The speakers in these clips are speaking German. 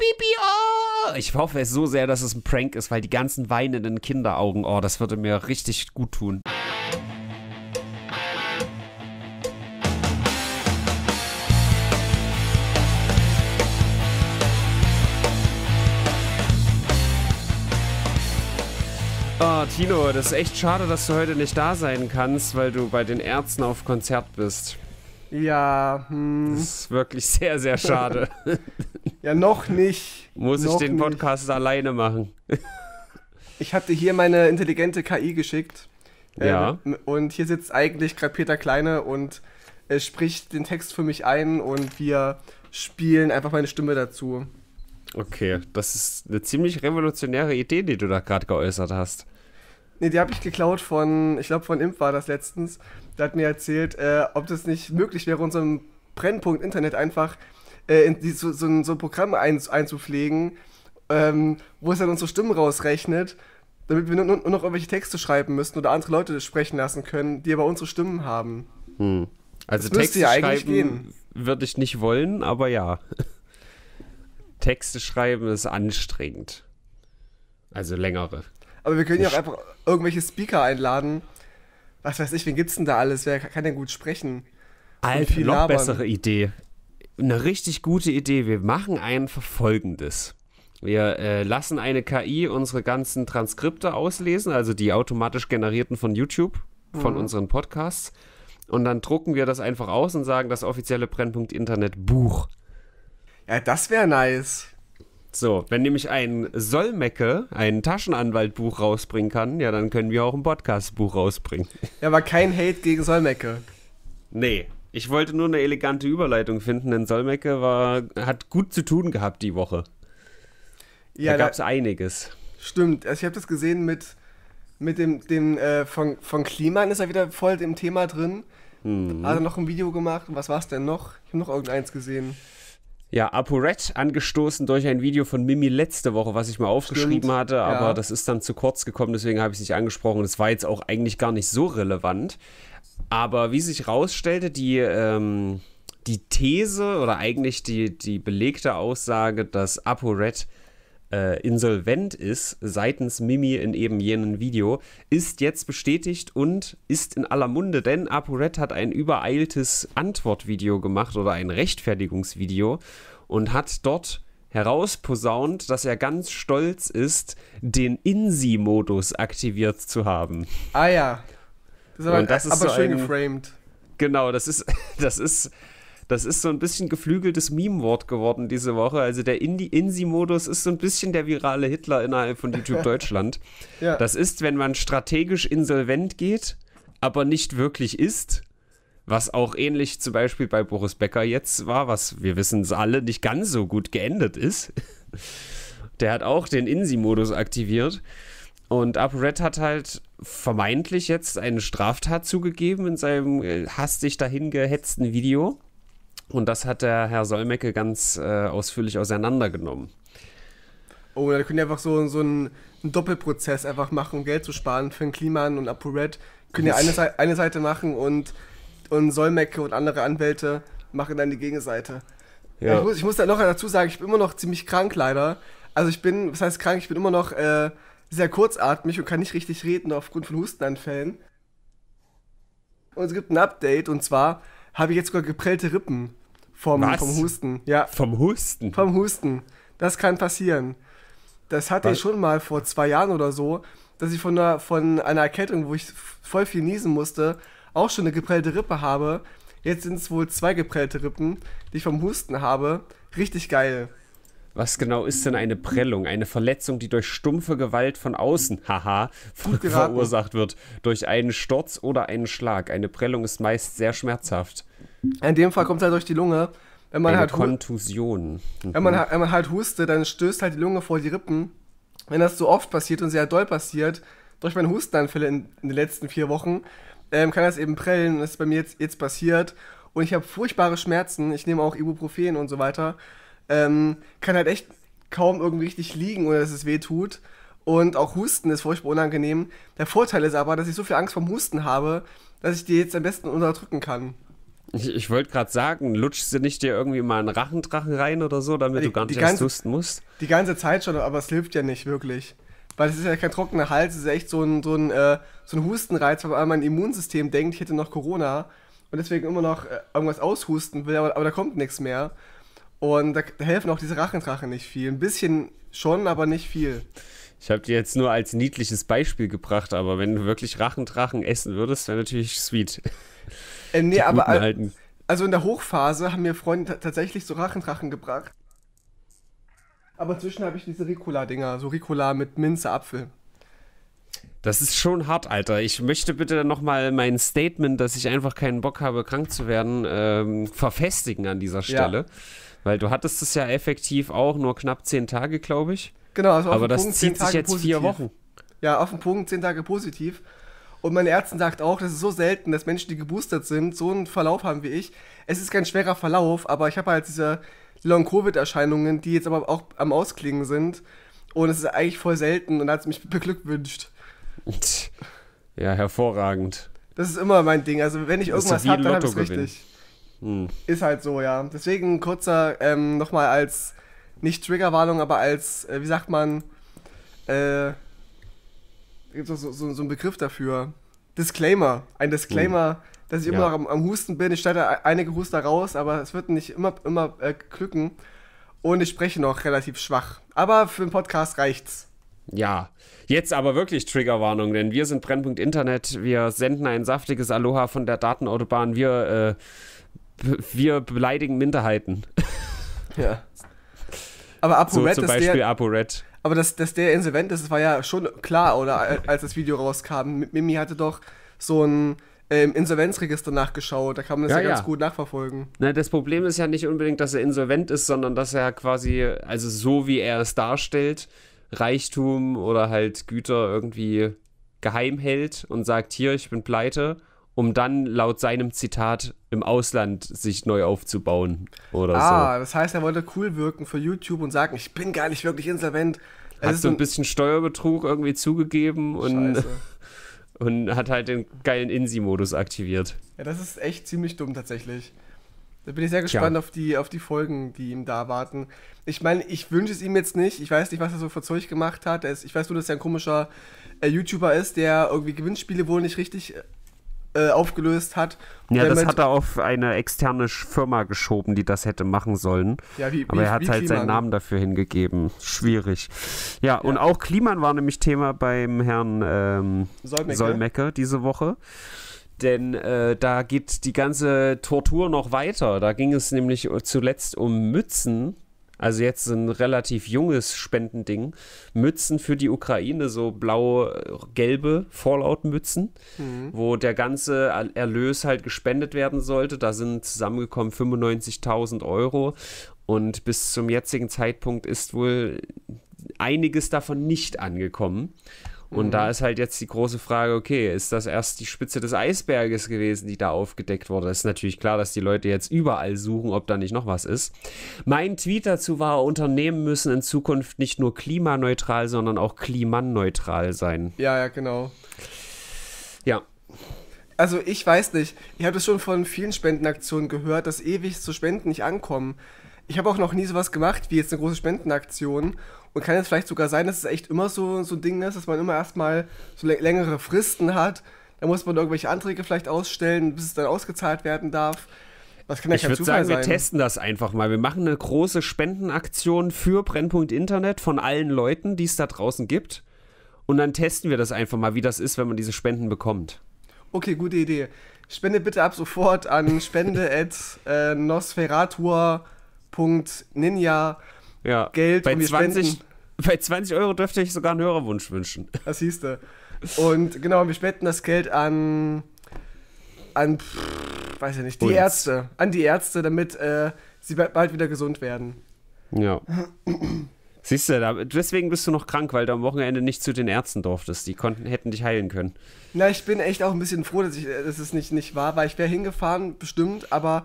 Bibi, oh! Ich hoffe es so sehr, dass es ein Prank ist, weil die ganzen weinenden Kinderaugen, oh, das würde mir richtig gut tun. Oh, Tino, das ist echt schade, dass du heute nicht da sein kannst, weil du bei den Ärzten auf Konzert bist. Ja, hm. Das ist wirklich sehr, sehr schade. ja, noch nicht. Muss noch ich den Podcast nicht. alleine machen? ich hatte hier meine intelligente KI geschickt. Äh, ja. und hier sitzt eigentlich gerade Peter Kleine und er spricht den Text für mich ein und wir spielen einfach meine Stimme dazu. Okay, das ist eine ziemlich revolutionäre Idee, die du da gerade geäußert hast. Nee, die habe ich geklaut von, ich glaube von Imp war das letztens der hat mir erzählt, äh, ob das nicht möglich wäre, unserem Brennpunkt Internet einfach äh, in die, so, so, ein, so ein Programm ein, einzupflegen, ähm, wo es dann unsere Stimmen rausrechnet, damit wir nur, nur, noch irgendwelche Texte schreiben müssten oder andere Leute sprechen lassen können, die aber unsere Stimmen haben. Hm. Also das Texte ja eigentlich schreiben würde ich nicht wollen, aber ja. Texte schreiben ist anstrengend. Also längere. Aber wir können ja auch einfach irgendwelche Speaker einladen, was weiß ich, wen gibt's denn da alles? Wer kann denn gut sprechen? Alter, noch labern. bessere Idee. Eine richtig gute Idee. Wir machen einfach folgendes. Wir äh, lassen eine KI unsere ganzen Transkripte auslesen, also die automatisch generierten von YouTube, von mhm. unseren Podcasts. Und dann drucken wir das einfach aus und sagen das offizielle Brennpunkt Internet Buch. Ja, das wäre nice. So, wenn nämlich ein Solmecke ein Taschenanwaltbuch rausbringen kann, ja, dann können wir auch ein Podcastbuch rausbringen. Ja, aber kein Hate gegen Solmecke. Nee, ich wollte nur eine elegante Überleitung finden, denn Solmecke war, hat gut zu tun gehabt die Woche. Ja, da gab es einiges. Stimmt, also ich habe das gesehen mit, mit dem, dem äh, von, von Kliman ist er wieder voll im Thema drin. Mhm. Hat er noch ein Video gemacht? Was war es denn noch? Ich habe noch irgendeins gesehen. Ja, ApoRed, angestoßen durch ein Video von Mimi letzte Woche, was ich mal aufgeschrieben Stimmt, hatte, aber ja. das ist dann zu kurz gekommen, deswegen habe ich es nicht angesprochen. Es war jetzt auch eigentlich gar nicht so relevant. Aber wie sich rausstellte, die, ähm, die These oder eigentlich die, die belegte Aussage, dass ApoRed äh, insolvent ist seitens Mimi in eben jenem Video, ist jetzt bestätigt und ist in aller Munde, denn ApoRed hat ein übereiltes Antwortvideo gemacht oder ein Rechtfertigungsvideo und hat dort herausposaunt, dass er ganz stolz ist, den INSI-Modus aktiviert zu haben. Ah ja. Das ist aber, das ist aber so schön ein, geframed. Genau, das ist, das ist das ist so ein bisschen geflügeltes Meme-Wort geworden diese Woche. Also der Insi-Modus ist so ein bisschen der virale Hitler innerhalb von YouTube Deutschland. ja. Das ist, wenn man strategisch insolvent geht, aber nicht wirklich ist. Was auch ähnlich zum Beispiel bei Boris Becker jetzt war, was wir wissen es alle, nicht ganz so gut geendet ist. Der hat auch den Insi-Modus aktiviert. Und ApoRed hat halt vermeintlich jetzt eine Straftat zugegeben in seinem äh, hastig dahingehetzten Video. Und das hat der Herr Solmecke ganz äh, ausführlich auseinandergenommen. Oh, da können die einfach so, so einen, einen, Doppelprozess einfach machen, um Geld zu sparen für den Kliman und ApoRed. Können ja eine, Seite, eine Seite machen und, und Solmecke und andere Anwälte machen dann die Gegenseite. Ja. Ich, muss, ich muss da noch dazu sagen, ich bin immer noch ziemlich krank leider. Also ich bin, was heißt krank, ich bin immer noch äh, sehr kurzatmig und kann nicht richtig reden aufgrund von Hustenanfällen. Und es gibt ein Update und zwar habe ich jetzt sogar geprellte Rippen. Vom, Was? vom Husten. Ja. Vom Husten? Vom Husten. Das kann passieren. Das hatte Was? ich schon mal vor zwei Jahren oder so, dass ich von einer, von einer Erkältung, wo ich voll viel niesen musste, auch schon eine geprellte Rippe habe. Jetzt sind es wohl zwei geprellte Rippen, die ich vom Husten habe. Richtig geil. Was genau ist denn eine Prellung? Eine Verletzung, die durch stumpfe Gewalt von außen, haha, ver verursacht wird. Durch einen Sturz oder einen Schlag. Eine Prellung ist meist sehr schmerzhaft. In dem Fall kommt es halt durch die Lunge. Wenn man Eine halt Kontusion. Mhm. Wenn, man, wenn man halt hustet, dann stößt halt die Lunge vor die Rippen. Wenn das so oft passiert und sehr doll passiert, durch meine Hustenanfälle in, in den letzten vier Wochen, ähm, kann das eben prellen. Das ist bei mir jetzt, jetzt passiert. Und ich habe furchtbare Schmerzen. Ich nehme auch Ibuprofen und so weiter. Ähm, kann halt echt kaum irgendwie richtig liegen, ohne dass es weh tut. Und auch Husten ist furchtbar unangenehm. Der Vorteil ist aber, dass ich so viel Angst vom Husten habe, dass ich die jetzt am besten unterdrücken kann. Ich, ich wollte gerade sagen, lutschst du nicht dir irgendwie mal einen Rachendrachen rein oder so, damit die, du gar nicht erst husten musst? Die ganze Zeit schon, aber es hilft ja nicht wirklich. Weil es ist ja kein trockener Hals, es ist echt so ein, so ein, äh, so ein Hustenreiz, weil mein Immunsystem denkt, ich hätte noch Corona und deswegen immer noch äh, irgendwas aushusten will, aber, aber da kommt nichts mehr. Und da, da helfen auch diese Rachendrachen nicht viel. Ein bisschen schon, aber nicht viel. Ich habe dir jetzt nur als niedliches Beispiel gebracht, aber wenn du wirklich Rachendrachen essen würdest, wäre natürlich sweet. Äh, nee, aber alten. also in der Hochphase haben mir Freunde tatsächlich so Rachendrachen gebracht. Aber inzwischen habe ich diese Ricola-Dinger, so Ricola mit Minze, Apfel. Das ist schon hart, Alter. Ich möchte bitte nochmal mein Statement, dass ich einfach keinen Bock habe, krank zu werden, ähm, verfestigen an dieser Stelle. Ja. Weil du hattest es ja effektiv auch nur knapp zehn Tage, glaube ich. Genau, also auf Aber den das Punkt, zieht sich jetzt positiv. vier Wochen. Ja, auf den Punkt zehn Tage positiv. Und meine Ärztin sagt auch, das ist so selten, dass Menschen, die geboostert sind, so einen Verlauf haben wie ich. Es ist kein schwerer Verlauf, aber ich habe halt diese Long-Covid-Erscheinungen, die jetzt aber auch am Ausklingen sind. Und es ist eigentlich voll selten und hat es mich beglückwünscht. Ja, hervorragend. Das ist immer mein Ding. Also wenn ich irgendwas habe, dann habe ich es richtig. Hm. Ist halt so, ja. Deswegen kurzer, ähm, nochmal als, nicht Triggerwarnung, aber als, äh, wie sagt man, äh, gibt es so, so, so einen Begriff dafür. Disclaimer. Ein Disclaimer, mhm. dass ich immer ja. noch am, am, Husten bin. Ich stelle einige Huster raus, aber es wird nicht immer, immer äh, glücken. Und ich spreche noch relativ schwach. Aber für den Podcast reicht's. Ja, jetzt aber wirklich Triggerwarnung, denn wir sind Brennpunkt Internet. Wir senden ein saftiges Aloha von der Datenautobahn. Wir, äh, wir beleidigen Minderheiten. Ja. Aber ApoRed so, zum Beispiel ApoRed. Aber dass, dass der insolvent ist, das war ja schon klar, oder? Als das Video rauskam. Mimi hatte doch so ein im ähm, Insolvenzregister nachgeschaut. Da kann man das ja, ja ganz ja. gut nachverfolgen. Na, das Problem ist ja nicht unbedingt, dass er insolvent ist, sondern dass er quasi, also so wie er es darstellt, Reichtum oder halt Güter irgendwie geheim hält und sagt, hier, ich bin pleite, um dann laut seinem Zitat im Ausland sich neu aufzubauen oder ah, so. Ah, das heißt, er wollte cool wirken für YouTube und sagen, ich bin gar nicht wirklich insolvent, hat so ein bisschen Steuerbetrug irgendwie zugegeben und, und hat halt den geilen Insi-Modus aktiviert. Ja, das ist echt ziemlich dumm tatsächlich. Da bin ich sehr gespannt ja. auf, die, auf die Folgen, die ihm da warten. Ich meine, ich wünsche es ihm jetzt nicht. Ich weiß nicht, was er so für Zeug gemacht hat. Ist, ich weiß nur, dass er ein komischer äh, YouTuber ist, der irgendwie Gewinnspiele wohl nicht richtig äh, äh, aufgelöst hat. Ja, das hat er auf eine externe Firma geschoben, die das hätte machen sollen. Ja, wie, Aber wie, er hat halt Kliman. seinen Namen dafür hingegeben. Schwierig. Ja, ja, und auch Kliman war nämlich Thema beim Herrn ähm, Solmecke. Solmecke diese Woche denn äh, da geht die ganze Tortur noch weiter. Da ging es nämlich zuletzt um Mützen, also jetzt ein relativ junges Spendending, Mützen für die Ukraine, so blau-gelbe Fallout-Mützen, mhm. wo der ganze Erlös halt gespendet werden sollte. Da sind zusammengekommen 95.000 Euro und bis zum jetzigen Zeitpunkt ist wohl einiges davon nicht angekommen. Und mhm. da ist halt jetzt die große Frage, okay, ist das erst die Spitze des Eisberges gewesen, die da aufgedeckt wurde? Es ist natürlich klar, dass die Leute jetzt überall suchen, ob da nicht noch was ist. Mein Tweet dazu war, Unternehmen müssen in Zukunft nicht nur klimaneutral, sondern auch klimaneutral sein. Ja, ja, genau. Ja. Also ich weiß nicht, ich habe das schon von vielen Spendenaktionen gehört, dass ewig zu Spenden nicht ankommen. Ich habe auch noch nie sowas gemacht wie jetzt eine große Spendenaktion und kann jetzt vielleicht sogar sein, dass es echt immer so, so ein Ding ist, dass man immer erstmal so längere Fristen hat. Da muss man irgendwelche Anträge vielleicht ausstellen, bis es dann ausgezahlt werden darf. Was kann ja ich würde sagen, sein. wir testen das einfach mal. Wir machen eine große Spendenaktion für Brennpunkt Internet von allen Leuten, die es da draußen gibt. Und dann testen wir das einfach mal, wie das ist, wenn man diese Spenden bekommt. Okay, gute Idee. Spende bitte ab sofort an spende.nosferatur.ninja. Äh, ja, Geld bei und 20, spenden. Bei 20 Euro dürfte ich sogar einen Hörerwunsch wünschen. Das hieß du. Und genau, wir spenden das Geld an. an. Pff, weiß ja nicht, die Uns. Ärzte. An die Ärzte, damit äh, sie bald wieder gesund werden. Ja. Siehst du, deswegen bist du noch krank, weil du am Wochenende nicht zu den Ärzten durftest. Die konnten, hätten dich heilen können. Na, ich bin echt auch ein bisschen froh, dass, ich, dass es nicht, nicht war, weil ich wäre hingefahren, bestimmt, aber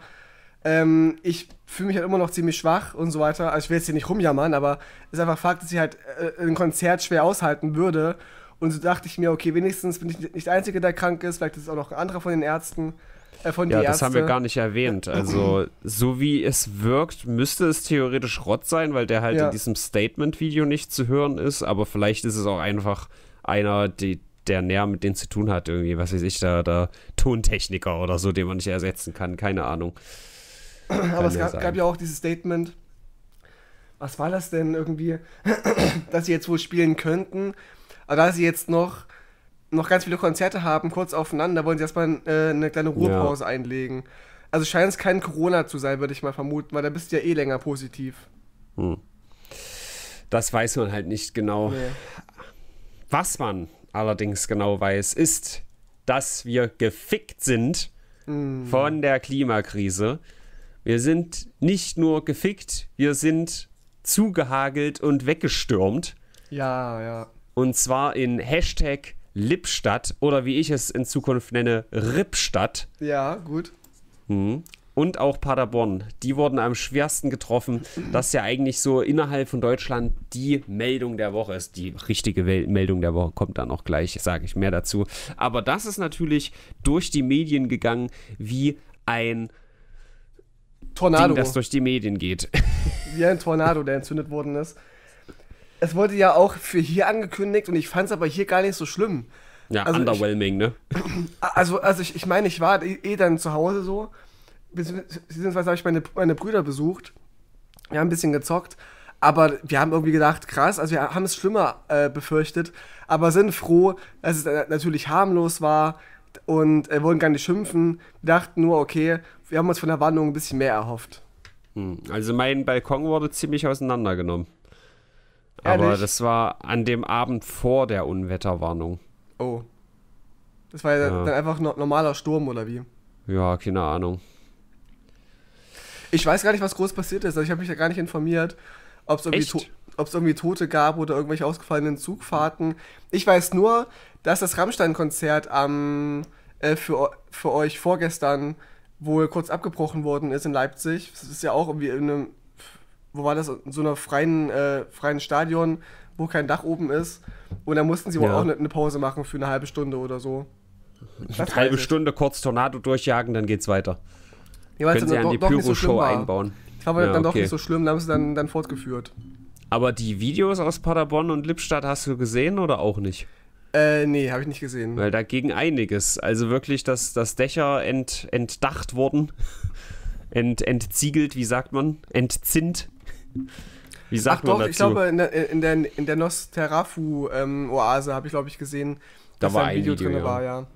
ähm, ich fühle mich halt immer noch ziemlich schwach und so weiter. Also ich will jetzt hier nicht rumjammern, aber es ist einfach Fakt, dass ich halt äh, ein Konzert schwer aushalten würde. Und so dachte ich mir, okay, wenigstens bin ich nicht der Einzige, der krank ist. Vielleicht ist es auch noch ein anderer von den Ärzten. Äh, von ja, das Ärzte. haben wir gar nicht erwähnt. Also, so wie es wirkt, müsste es theoretisch Rott sein, weil der halt ja. in diesem Statement-Video nicht zu hören ist. Aber vielleicht ist es auch einfach einer, die, der näher mit denen zu tun hat, irgendwie, was weiß ich, da, da Tontechniker oder so, den man nicht ersetzen kann, keine Ahnung. Aber es gab, gab, ja auch dieses Statement, was war das denn irgendwie, dass sie jetzt wohl spielen könnten, aber da sie jetzt noch, noch ganz viele Konzerte haben, kurz aufeinander, wollen sie erstmal äh, eine kleine Ruhepause ja. einlegen. Also scheint es kein Corona zu sein, würde ich mal vermuten, weil da bist du ja eh länger positiv. Hm. Das weiß man halt nicht genau. Nee. Was man allerdings genau weiß, ist, dass wir gefickt sind mm. von der Klimakrise. Wir sind nicht nur gefickt, wir sind zugehagelt und weggestürmt. Ja, ja. Und zwar in Hashtag Lippstadt oder wie ich es in Zukunft nenne, Rippstadt. Ja, gut. Mhm. Und auch Paderborn. Die wurden am schwersten getroffen. Das ist ja eigentlich so innerhalb von Deutschland die Meldung der Woche ist. Die richtige Meldung der Woche kommt dann auch gleich, sage ich mehr dazu. Aber das ist natürlich durch die Medien gegangen wie ein Tornado. Ding, das durch die Medien geht. Wie ein Tornado, der entzündet worden ist. Es wurde ja auch für hier angekündigt und ich fand es aber hier gar nicht so schlimm. Ja, also underwhelming, ich, ne? Also, also ich, ich meine, ich war eh, eh dann zu Hause so. Beziehungsweise habe ich meine, meine Brüder besucht. Wir haben ein bisschen gezockt. Aber wir haben irgendwie gedacht, krass, also wir haben es schlimmer äh, befürchtet, aber sind froh, dass es natürlich harmlos war und äh, wollten gar nicht schimpfen, dachten nur, okay, wir haben uns von der Warnung ein bisschen mehr erhofft. Hm. Also mein Balkon wurde ziemlich auseinandergenommen. Ehrlich? Aber das war an dem Abend vor der Unwetterwarnung. Oh. Das war ja, ja. dann einfach no normaler Sturm oder wie? Ja, keine Ahnung. Ich weiß gar nicht, was groß passiert ist. Also ich habe mich da gar nicht informiert, ob es irgendwie Echt? ob es irgendwie Tote gab oder irgendwelche ausgefallenen Zugfahrten. Ich weiß nur, dass das Rammstein-Konzert am äh, für, für euch vorgestern wohl kurz abgebrochen worden ist in Leipzig. Das ist ja auch irgendwie in einem, wo war das, in so einer freien, äh, freien Stadion, wo kein Dach oben ist. Und da mussten sie wohl ja. auch eine, eine Pause machen für eine halbe Stunde oder so. eine halbe Stunde kurz Tornado durchjagen, dann geht's weiter. Ja, Können sie an die Pyro-Show so einbauen. Das war ja, dann okay. doch nicht so schlimm, da haben sie dann, dann fortgeführt. Aber die Videos aus Paderborn und Lippstadt hast du gesehen oder auch nicht? Äh, nee, habe ich nicht gesehen. Weil dagegen einiges. Also wirklich, dass, dass Dächer ent, entdacht wurden. Ent, entziegelt, wie sagt man? Entzinnt. Wie sagt Ach man doch, dazu? ich glaube, in der, in der, in der Nosterafu-Oase ähm, habe ich, glaube ich, gesehen, dass da ein Video, Video drin ja. war, ja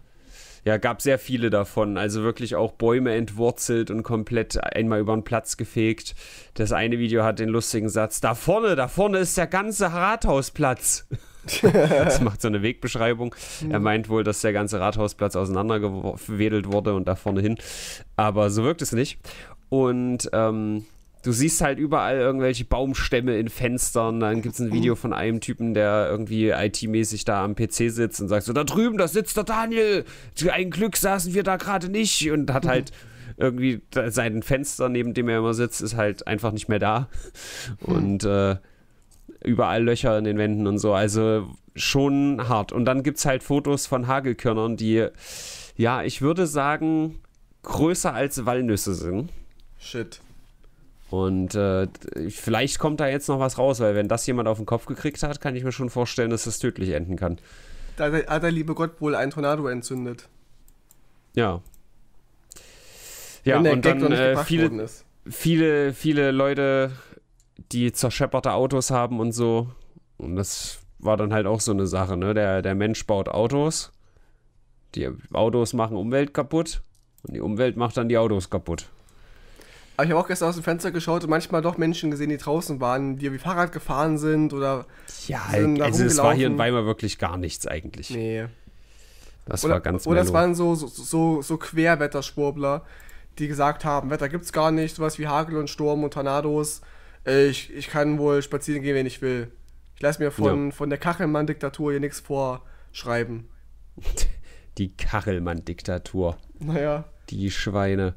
ja, gab sehr viele davon. Also wirklich auch Bäume entwurzelt und komplett einmal über den Platz gefegt. Das eine Video hat den lustigen Satz: Da vorne, da vorne ist der ganze Rathausplatz. das macht so eine Wegbeschreibung. Er mhm. meint wohl, dass der ganze Rathausplatz auseinandergewedelt wurde und da vorne hin. Aber so wirkt es nicht. Und ähm, du siehst halt überall irgendwelche Baumstämme in Fenstern. Dann gibt es ein Video von einem Typen, der irgendwie IT-mäßig da am PC sitzt und sagt so, da drüben, da sitzt der Daniel. Zu einem Glück saßen wir da gerade nicht. Und hat halt irgendwie sein Fenster, neben dem er immer sitzt, ist halt einfach nicht mehr da. Hm. Und äh, überall Löcher in den Wänden und so. Also schon hart. Und dann gibt es halt Fotos von Hagelkörnern, die, ja, ich würde sagen, größer als Walnüsse sind. Shit. Und äh, vielleicht kommt da jetzt noch was raus, weil wenn das jemand auf den Kopf gekriegt hat, kann ich mir schon vorstellen, dass das tödlich enden kann. Da hat der liebe Gott wohl einen Tornado entzündet. Ja. Ja, und dann äh, viele, viele, viele Leute, die zerschepperte Autos haben und so. Und das war dann halt auch so eine Sache, ne? Der, der Mensch baut Autos, die Autos machen Umwelt kaputt und die Umwelt macht dann die Autos kaputt. Aber ich habe auch gestern aus dem Fenster geschaut und manchmal doch Menschen gesehen, die draußen waren, die wie Fahrrad gefahren sind oder. Ja, sind also es war hier in Weimar wirklich gar nichts eigentlich. Nee. Das oder, war ganz Oder mellow. es waren so, so, so, so Querwetterschwurbler, die gesagt haben: Wetter gibt's gar nicht, sowas wie Hagel und Sturm und Tornados. Äh, ich, ich kann wohl spazieren gehen, wenn ich will. Ich lasse mir von, ja. von der Kachelmann-Diktatur hier nichts vorschreiben. Die Kachelmann-Diktatur. Naja. Die Schweine.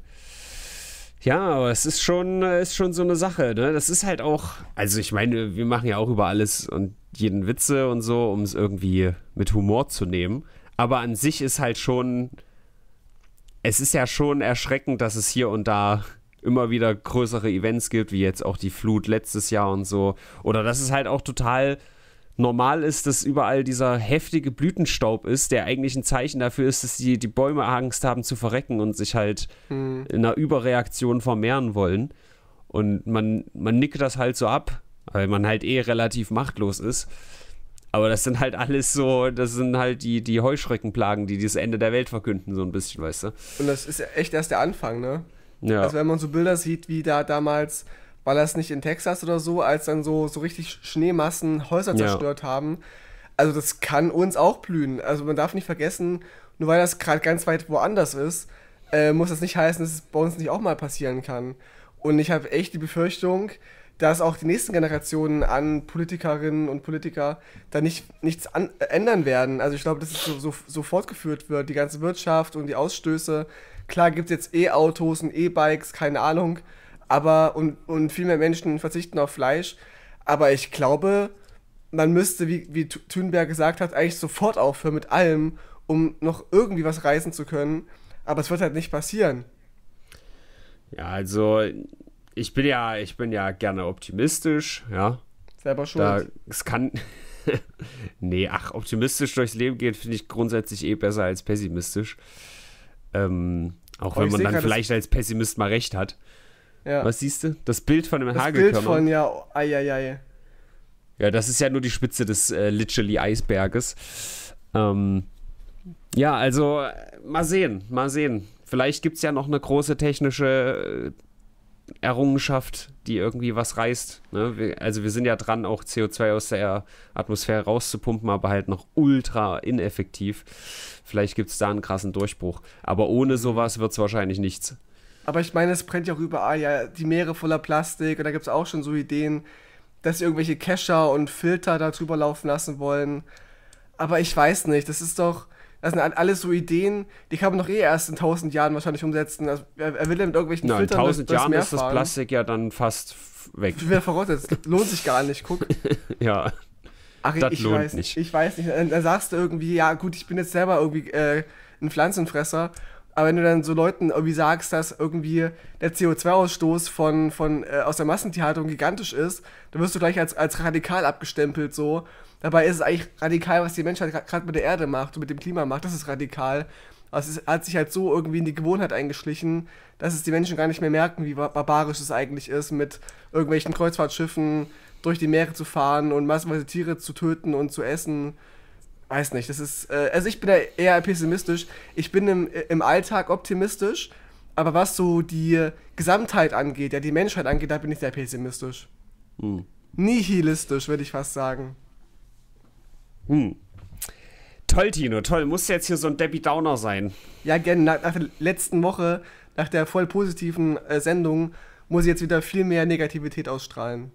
Ja, aber es ist schon, äh, ist schon so eine Sache, ne? Das ist halt auch, also ich meine, wir machen ja auch über alles und jeden Witze und so, um es irgendwie mit Humor zu nehmen. Aber an sich ist halt schon, es ist ja schon erschreckend, dass es hier und da immer wieder größere Events gibt, wie jetzt auch die Flut letztes Jahr und so. Oder dass es halt auch total normal ist, dass überall dieser heftige Blütenstaub ist, der eigentlich ein Zeichen dafür ist, dass die, die Bäume Angst haben zu verrecken und sich halt mhm. in einer Überreaktion vermehren wollen. Und man, man nickt das halt so ab, weil man halt eh relativ machtlos ist. Aber das sind halt alles so, das sind halt die, die Heuschreckenplagen, die das Ende der Welt verkünden, so ein bisschen, weißt du. Und das ist echt erst der Anfang, ne? Ja. Also wenn man so Bilder sieht, wie da damals weil das nicht in Texas oder so, als dann so, so richtig Schneemassen Häuser ja. zerstört haben. Also das kann uns auch blühen. Also man darf nicht vergessen, nur weil das gerade ganz weit woanders ist, äh, muss das nicht heißen, dass es bei uns nicht auch mal passieren kann. Und ich habe echt die Befürchtung, dass auch die nächsten Generationen an Politikerinnen und Politiker da nicht, nichts an, äh, ändern werden. Also ich glaube, dass es so, so, so, fortgeführt wird, die ganze Wirtschaft und die Ausstöße. Klar gibt es jetzt E-Autos und E-Bikes, keine Ahnung aber und, und viel mehr Menschen verzichten auf Fleisch. Aber ich glaube, man müsste, wie, wie Thunberg gesagt hat, eigentlich sofort aufhören mit allem, um noch irgendwie was reißen zu können. Aber es wird halt nicht passieren. Ja, also ich bin ja, ich bin ja gerne optimistisch, ja. Selber schon. es kann. nee, ach, optimistisch durchs Leben gehen finde ich grundsätzlich eh besser als pessimistisch. Ähm, auch oh, wenn man dann grad, vielleicht als Pessimist mal recht hat. Ja. Was siehst du? Das Bild von dem Hagelkörner. Das Bild von, ja, ei, ei, ei. Ja, das ist ja nur die Spitze des äh, literally Eisberges. Ähm, ja, also äh, mal sehen, mal sehen. Vielleicht gibt es ja noch eine große technische äh, Errungenschaft, die irgendwie was reißt. Ne? Wir, also wir sind ja dran, auch CO2 aus der Atmosphäre rauszupumpen, aber halt noch ultra ineffektiv. Vielleicht gibt es da einen krassen Durchbruch. Aber ohne sowas wird es wahrscheinlich nichts. Aber ich meine, es brennt ja auch überall, ja, die Meere voller Plastik und da gibt es auch schon so Ideen, dass sie irgendwelche Kescher und Filter da drüber laufen lassen wollen. Aber ich weiß nicht, das ist doch, das sind halt alles so Ideen, die kann man doch eh erst in 1000 Jahren wahrscheinlich umsetzen. Also, er will ja mit irgendwelchen Na, Filtern. In 1000 das, das Jahren ist das Plastik ja dann fast weg. Ich wäre voraussetzt, lohnt sich gar nicht, guck. ja. Ach, das ich, lohnt weiß, nicht. Ich weiß nicht. Dann, dann sagst du irgendwie, ja, gut, ich bin jetzt selber irgendwie äh, ein Pflanzenfresser aber wenn du dann so Leuten irgendwie sagst, dass irgendwie der CO2-Ausstoß von, von, äh, aus der Massentierhaltung gigantisch ist, dann wirst du gleich als, als radikal abgestempelt so. Dabei ist es eigentlich radikal, was die Menschheit gerade mit der Erde macht und mit dem Klima macht. Das ist radikal. Also es hat sich halt so irgendwie in die Gewohnheit eingeschlichen, dass es die Menschen gar nicht mehr merken, wie barbarisch es eigentlich ist, mit irgendwelchen Kreuzfahrtschiffen durch die Meere zu fahren und massenweise Tiere zu töten und zu essen weiß nicht, das ist, äh, also ich bin ja eher pessimistisch. Ich bin im, im Alltag optimistisch, aber was so die Gesamtheit angeht, ja, die Menschheit angeht, da bin ich sehr pessimistisch. Hm. Nihilistisch, würde ich fast sagen. Hm. Toll, Tino, toll. Muss jetzt hier so ein Debbie Downer sein. Ja, gerne. Nach, nach der letzten Woche, nach der voll positiven äh, Sendung, muss ich jetzt wieder viel mehr Negativität ausstrahlen.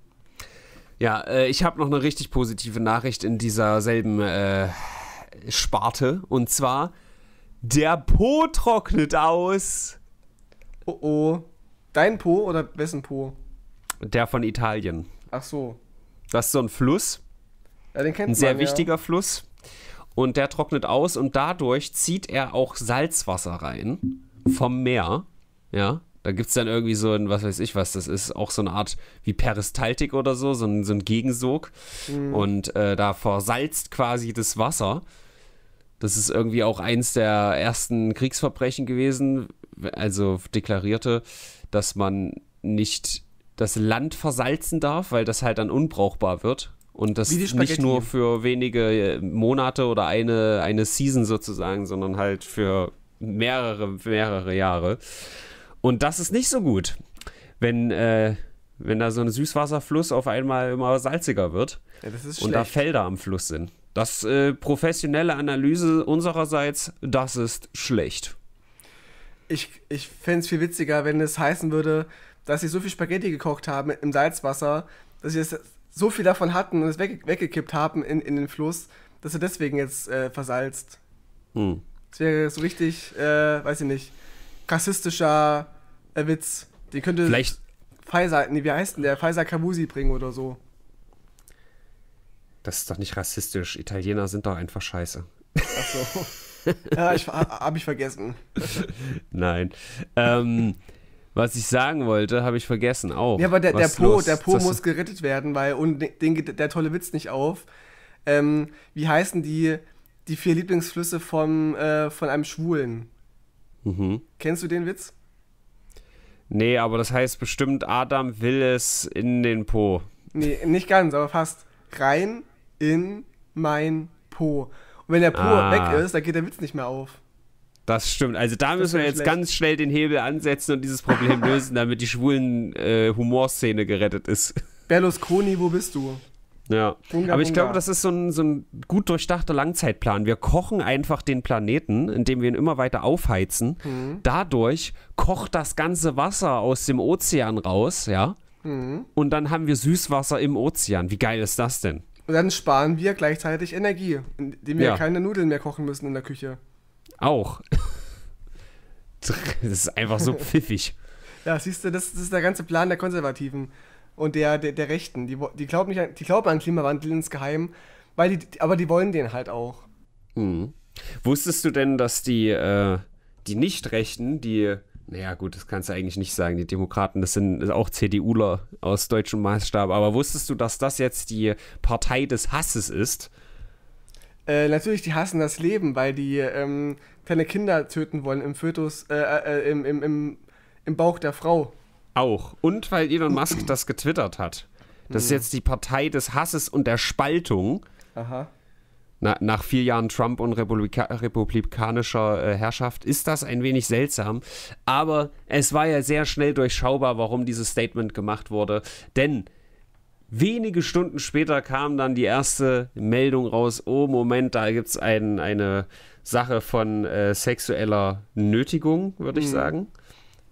Ja, äh, ich habe noch eine richtig positive Nachricht in dieser selben äh, Sparte. Und zwar, der Po trocknet aus. Oh oh. Dein Po oder wessen Po? Der von Italien. Ach so. Das ist so ein Fluss. Ja, den kennt ein man, sehr ja. wichtiger Fluss. Und der trocknet aus und dadurch zieht er auch Salzwasser rein vom Meer. Ja. Da gibt es dann irgendwie so ein, was weiß ich was, das ist auch so eine Art wie Peristaltik oder so, so ein, so ein Gegensog. Mhm. Und äh, da versalzt quasi das Wasser. Das ist irgendwie auch eins der ersten Kriegsverbrechen gewesen, also deklarierte, dass man nicht das Land versalzen darf, weil das halt dann unbrauchbar wird. Und das nicht nur für wenige äh, Monate oder eine, eine Season sozusagen, sondern halt für mehrere, mehrere Jahre. Und das ist nicht so gut, wenn, äh, wenn da so ein Süßwasserfluss auf einmal immer salziger wird ja, und schlecht. da Felder am Fluss sind. Das äh, professionelle Analyse unsererseits, das ist schlecht. Ich, ich fände es viel witziger, wenn es heißen würde, dass sie so viel Spaghetti gekocht haben im Salzwasser, dass sie so viel davon hatten und es weg, weggekippt haben in, in den Fluss, dass sie deswegen jetzt äh, versalzt. Hm. Das wäre so richtig, äh, weiß ich nicht, rassistischer äh, Witz. Die könnte Vielleicht. Pfizer, nee, wie heißt denn der? Pfizer Camusi bringen oder so. Das ist doch nicht rassistisch. Italiener sind doch einfach scheiße. Ach so. ja, ich, hab ich vergessen. Nein. Ähm, was ich sagen wollte, habe ich vergessen auch. Ja, aber der, der Po, der po muss gerettet werden, weil und den geht der tolle Witz nicht auf. Ähm, wie heißen die, die vier Lieblingsflüsse vom, äh, von einem Schwulen? Mhm. Kennst du den Witz? Nee, aber das heißt bestimmt, Adam will es in den Po. Nee, nicht ganz, aber fast. Rein in mein Po. Und wenn der Po ah. weg ist, dann geht der Witz nicht mehr auf. Das stimmt. Also da das müssen wir jetzt schlecht. ganz schnell den Hebel ansetzen und dieses Problem lösen, damit die schwulen äh, Humorszene gerettet ist. Berlusconi, wo bist du? Ja, Bunga, aber ich Bunga. glaube, das ist so ein, so ein gut durchdachter Langzeitplan. Wir kochen einfach den Planeten, indem wir ihn immer weiter aufheizen. Mhm. Dadurch kocht das ganze Wasser aus dem Ozean raus, ja. Mhm. Und dann haben wir Süßwasser im Ozean. Wie geil ist das denn? Und dann sparen wir gleichzeitig Energie, indem wir ja. keine Nudeln mehr kochen müssen in der Küche. Auch. das ist einfach so pfiffig. Ja, siehst du, das, das ist der ganze Plan der Konservativen und der, der, der Rechten. Die, die, glauben nicht an, die glauben an Klimawandel insgeheim, weil die, aber die wollen den halt auch. Mhm. Wusstest du denn, dass die, äh, die Nicht-Rechten, die, naja gut, das kannst du eigentlich nicht sagen, die Demokraten, das sind auch CDUler aus deutschem Maßstab, aber wusstest du, dass das jetzt die Partei des Hasses ist? Äh, natürlich, die hassen das Leben, weil die ähm, kleine Kinder töten wollen im Fötus, äh, äh, äh, im, im, im, im Bauch der Frau. Auch. Und weil Elon Musk das getwittert hat. Das ist hm. jetzt die Partei des Hasses und der Spaltung. Aha. Na, nach vier Jahren Trump und Republika republikanischer äh, Herrschaft ist das ein wenig seltsam. Aber es war ja sehr schnell durchschaubar, warum dieses Statement gemacht wurde. Denn wenige Stunden später kam dann die erste Meldung raus: Oh, Moment, da gibt es ein, eine Sache von äh, sexueller Nötigung, würde mhm. ich hm. sagen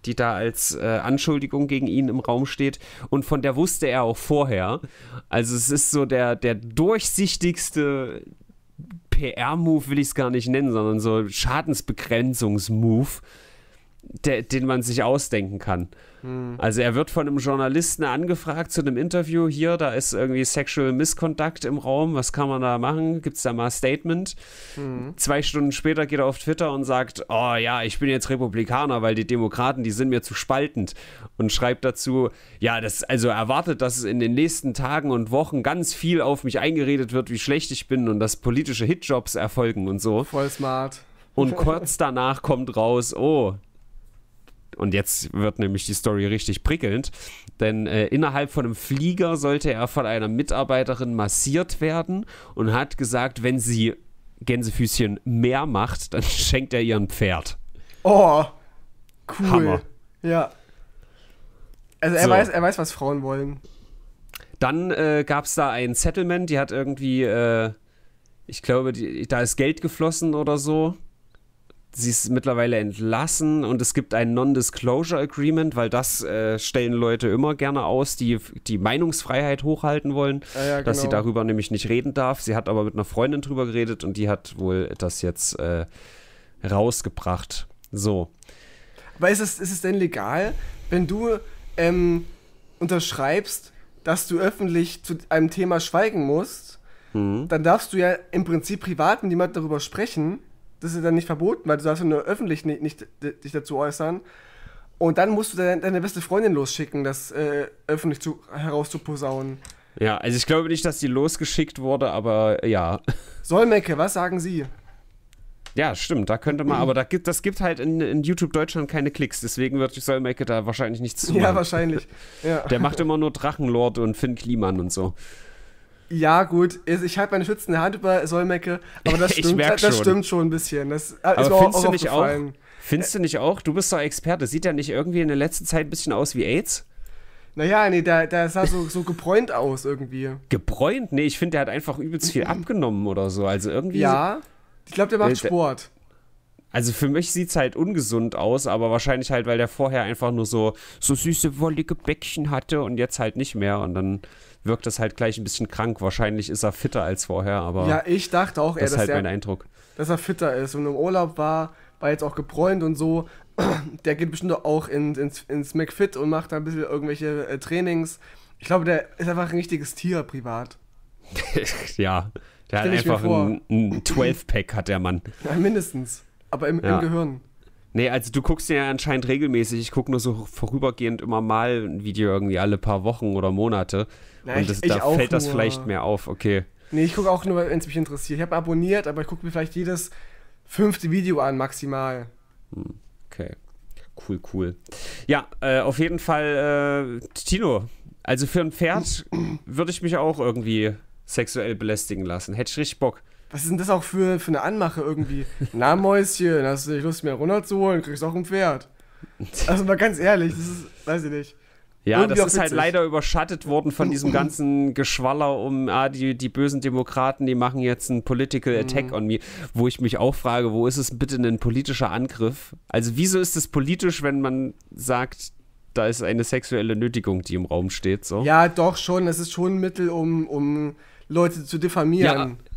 die da als äh, Anschuldigung gegen ihn im Raum steht. Und von der wusste er auch vorher. Also es ist so der, der durchsichtigste PR-Move, will ich es gar nicht nennen, sondern so Schadensbegrenzungs-Move, den man sich ausdenken kann. Hm. Also er wird von einem Journalisten angefragt zu einem Interview hier, da ist irgendwie Sexual Misconduct im Raum, was kann man da machen? Gibt es da mal ein Statement? Mhm. Zwei Stunden später geht er auf Twitter und sagt, oh ja, ich bin jetzt Republikaner, weil die Demokraten, die sind mir zu spaltend. Und schreibt dazu, ja, das also erwartet, dass es in den nächsten Tagen und Wochen ganz viel auf mich eingeredet wird, wie schlecht ich bin und dass politische Hitjobs erfolgen und so. Voll smart. Und kurz danach kommt raus, oh, und jetzt wird nämlich die Story richtig prickelnd, denn äh, innerhalb von einem Flieger sollte er von einer Mitarbeiterin massiert werden und hat gesagt, wenn sie Gänsefüßchen mehr macht, dann schenkt er ihr ein Pferd. Oh, cool. Hammer. Ja. Also er, so. weiß, er weiß, was Frauen wollen. Dann äh, gab es da ein Settlement, die hat irgendwie, äh, ich glaube, die, da ist Geld geflossen oder so. Sie ist mittlerweile entlassen und es gibt ein Non-Disclosure Agreement, weil das äh, stellen Leute immer gerne aus, die die Meinungsfreiheit hochhalten wollen, ja, ah, ja, dass genau. sie darüber nämlich nicht reden darf. Sie hat aber mit einer Freundin drüber geredet und die hat wohl das jetzt äh, rausgebracht. So. Aber ist es, ist es denn legal, wenn du ähm, unterschreibst, dass du öffentlich zu einem Thema schweigen musst? Mhm. Dann darfst du ja im Prinzip privat mit jemand darüber sprechen das ist dann nicht verboten, weil du darfst ja nur öffentlich nicht, nicht, dich dazu äußern. Und dann musst du deine, deine beste Freundin losschicken, das äh, öffentlich zu, herauszuposaunen. Ja, also ich glaube nicht, dass die losgeschickt wurde, aber ja. Solmecke, was sagen Sie? Ja, stimmt, da könnte man, mhm. aber da gibt, das gibt halt in, in YouTube Deutschland keine Klicks, deswegen wird Solmecke da wahrscheinlich nichts zu. Machen. Ja, wahrscheinlich. Ja. Der macht immer nur Drachenlord und Finn Kliman und so. Ja, gut, ich halte meine schützende Hand über Solmecke, aber das stimmt, das, das schon. stimmt schon ein bisschen. Das äh, aber ist mir auch, auch aufgefallen. Auch, findest du nicht auch? Du bist doch Experte. Sieht ja nicht irgendwie in der letzten Zeit ein bisschen aus wie AIDS? Naja, nee, der, der sah so, so gebräunt aus irgendwie. Gebräunt? Nee, ich finde, der hat einfach übelst viel mhm. abgenommen oder so. Also irgendwie. Ja, so, ich glaube, der macht äh, der, Sport. Also für mich sieht es halt ungesund aus, aber wahrscheinlich halt, weil der vorher einfach nur so, so süße, wollige Bäckchen hatte und jetzt halt nicht mehr. Und dann wirkt das halt gleich ein bisschen krank. Wahrscheinlich ist er fitter als vorher, aber. Ja, ich dachte auch, das ist halt der, mein Eindruck. Dass er fitter ist und im Urlaub war, war jetzt auch gebräunt und so. Der geht bestimmt auch in, ins, ins McFit und macht da ein bisschen irgendwelche äh, Trainings. Ich glaube, der ist einfach ein richtiges Tier privat. ja, der Stell hat einfach ein, ein 12-Pack, hat der Mann. Ja, mindestens. Aber im, ja. im Gehirn. Nee, also du guckst ja anscheinend regelmäßig. Ich gucke nur so vorübergehend immer mal ein Video irgendwie alle paar Wochen oder Monate. Na, und das, ich, ich da fällt das vielleicht mehr auf, okay. Nee, ich gucke auch nur, wenn es mich interessiert. Ich habe abonniert, aber ich gucke mir vielleicht jedes fünfte Video an, maximal. Hm, okay. Cool, cool. Ja, äh, auf jeden Fall, äh, Tino, also für ein Pferd würde ich mich auch irgendwie sexuell belästigen lassen. Hätte ich richtig Bock was ist denn das auch für, für eine Anmache irgendwie? Na, Mäuschen, hast du nicht Lust, mehr runterzuholen? Kriegst auch ein Pferd. Also mal ganz ehrlich, das ist, weiß ich nicht. Ja, Irgendwie das ist halt leider überschattet worden von diesem ganzen Geschwaller um, ah, die, die bösen Demokraten, die machen jetzt einen Political Attack mhm. on me, wo ich mich auch frage, wo ist es bitte ein politischer Angriff? Also wieso ist es politisch, wenn man sagt, da ist eine sexuelle Nötigung, die im Raum steht, so? Ja, doch schon, es ist schon ein Mittel, um, um Leute zu diffamieren. Ja,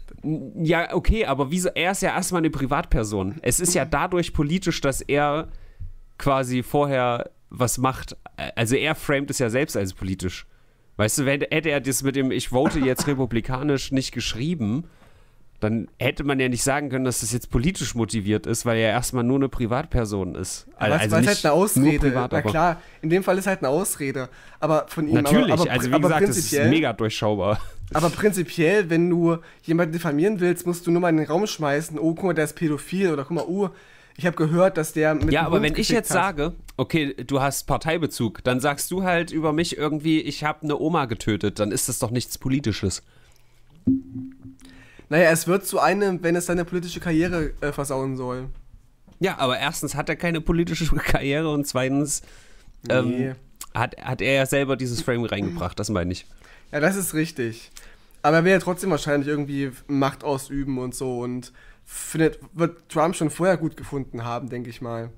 ja, okay, aber wieso? Er ist ja erstmal eine Privatperson. Es ist ja dadurch politisch, dass er quasi vorher was macht. Also er framet es ja selbst als politisch. Weißt du, hätte er das mit dem Ich vote jetzt republikanisch nicht geschrieben, dann hätte man ja nicht sagen können, dass das jetzt politisch motiviert ist, weil er erstmal nur eine Privatperson ist. Also, was, also was halt eine Ausrede. Privat, Na klar, in dem Fall ist halt eine Ausrede. Aber von ihm Natürlich, aber, also aber, also wie gesagt, das ist mega durchschaubar. Aber prinzipiell, wenn du jemanden diffamieren willst, musst du nur mal in den Raum schmeißen, oh, guck mal, der ist pädophil oder guck mal, oh, ich habe gehört, dass der mit Ja, aber Hund wenn ich jetzt hat. sage, okay, du hast Parteibezug, dann sagst du halt über mich irgendwie, ich habe eine Oma getötet, dann ist das doch nichts Politisches. Naja, es wird zu einem, wenn es seine politische Karriere äh, versauen soll. Ja, aber erstens hat er keine politische Karriere und zweitens ähm, hat, hat er ja selber dieses Frame reingebracht, das meine ich. Ja, das ist richtig. Aber er will ja trotzdem wahrscheinlich irgendwie Macht ausüben und so und findet, wird Trump schon vorher gut gefunden haben, denke ich mal.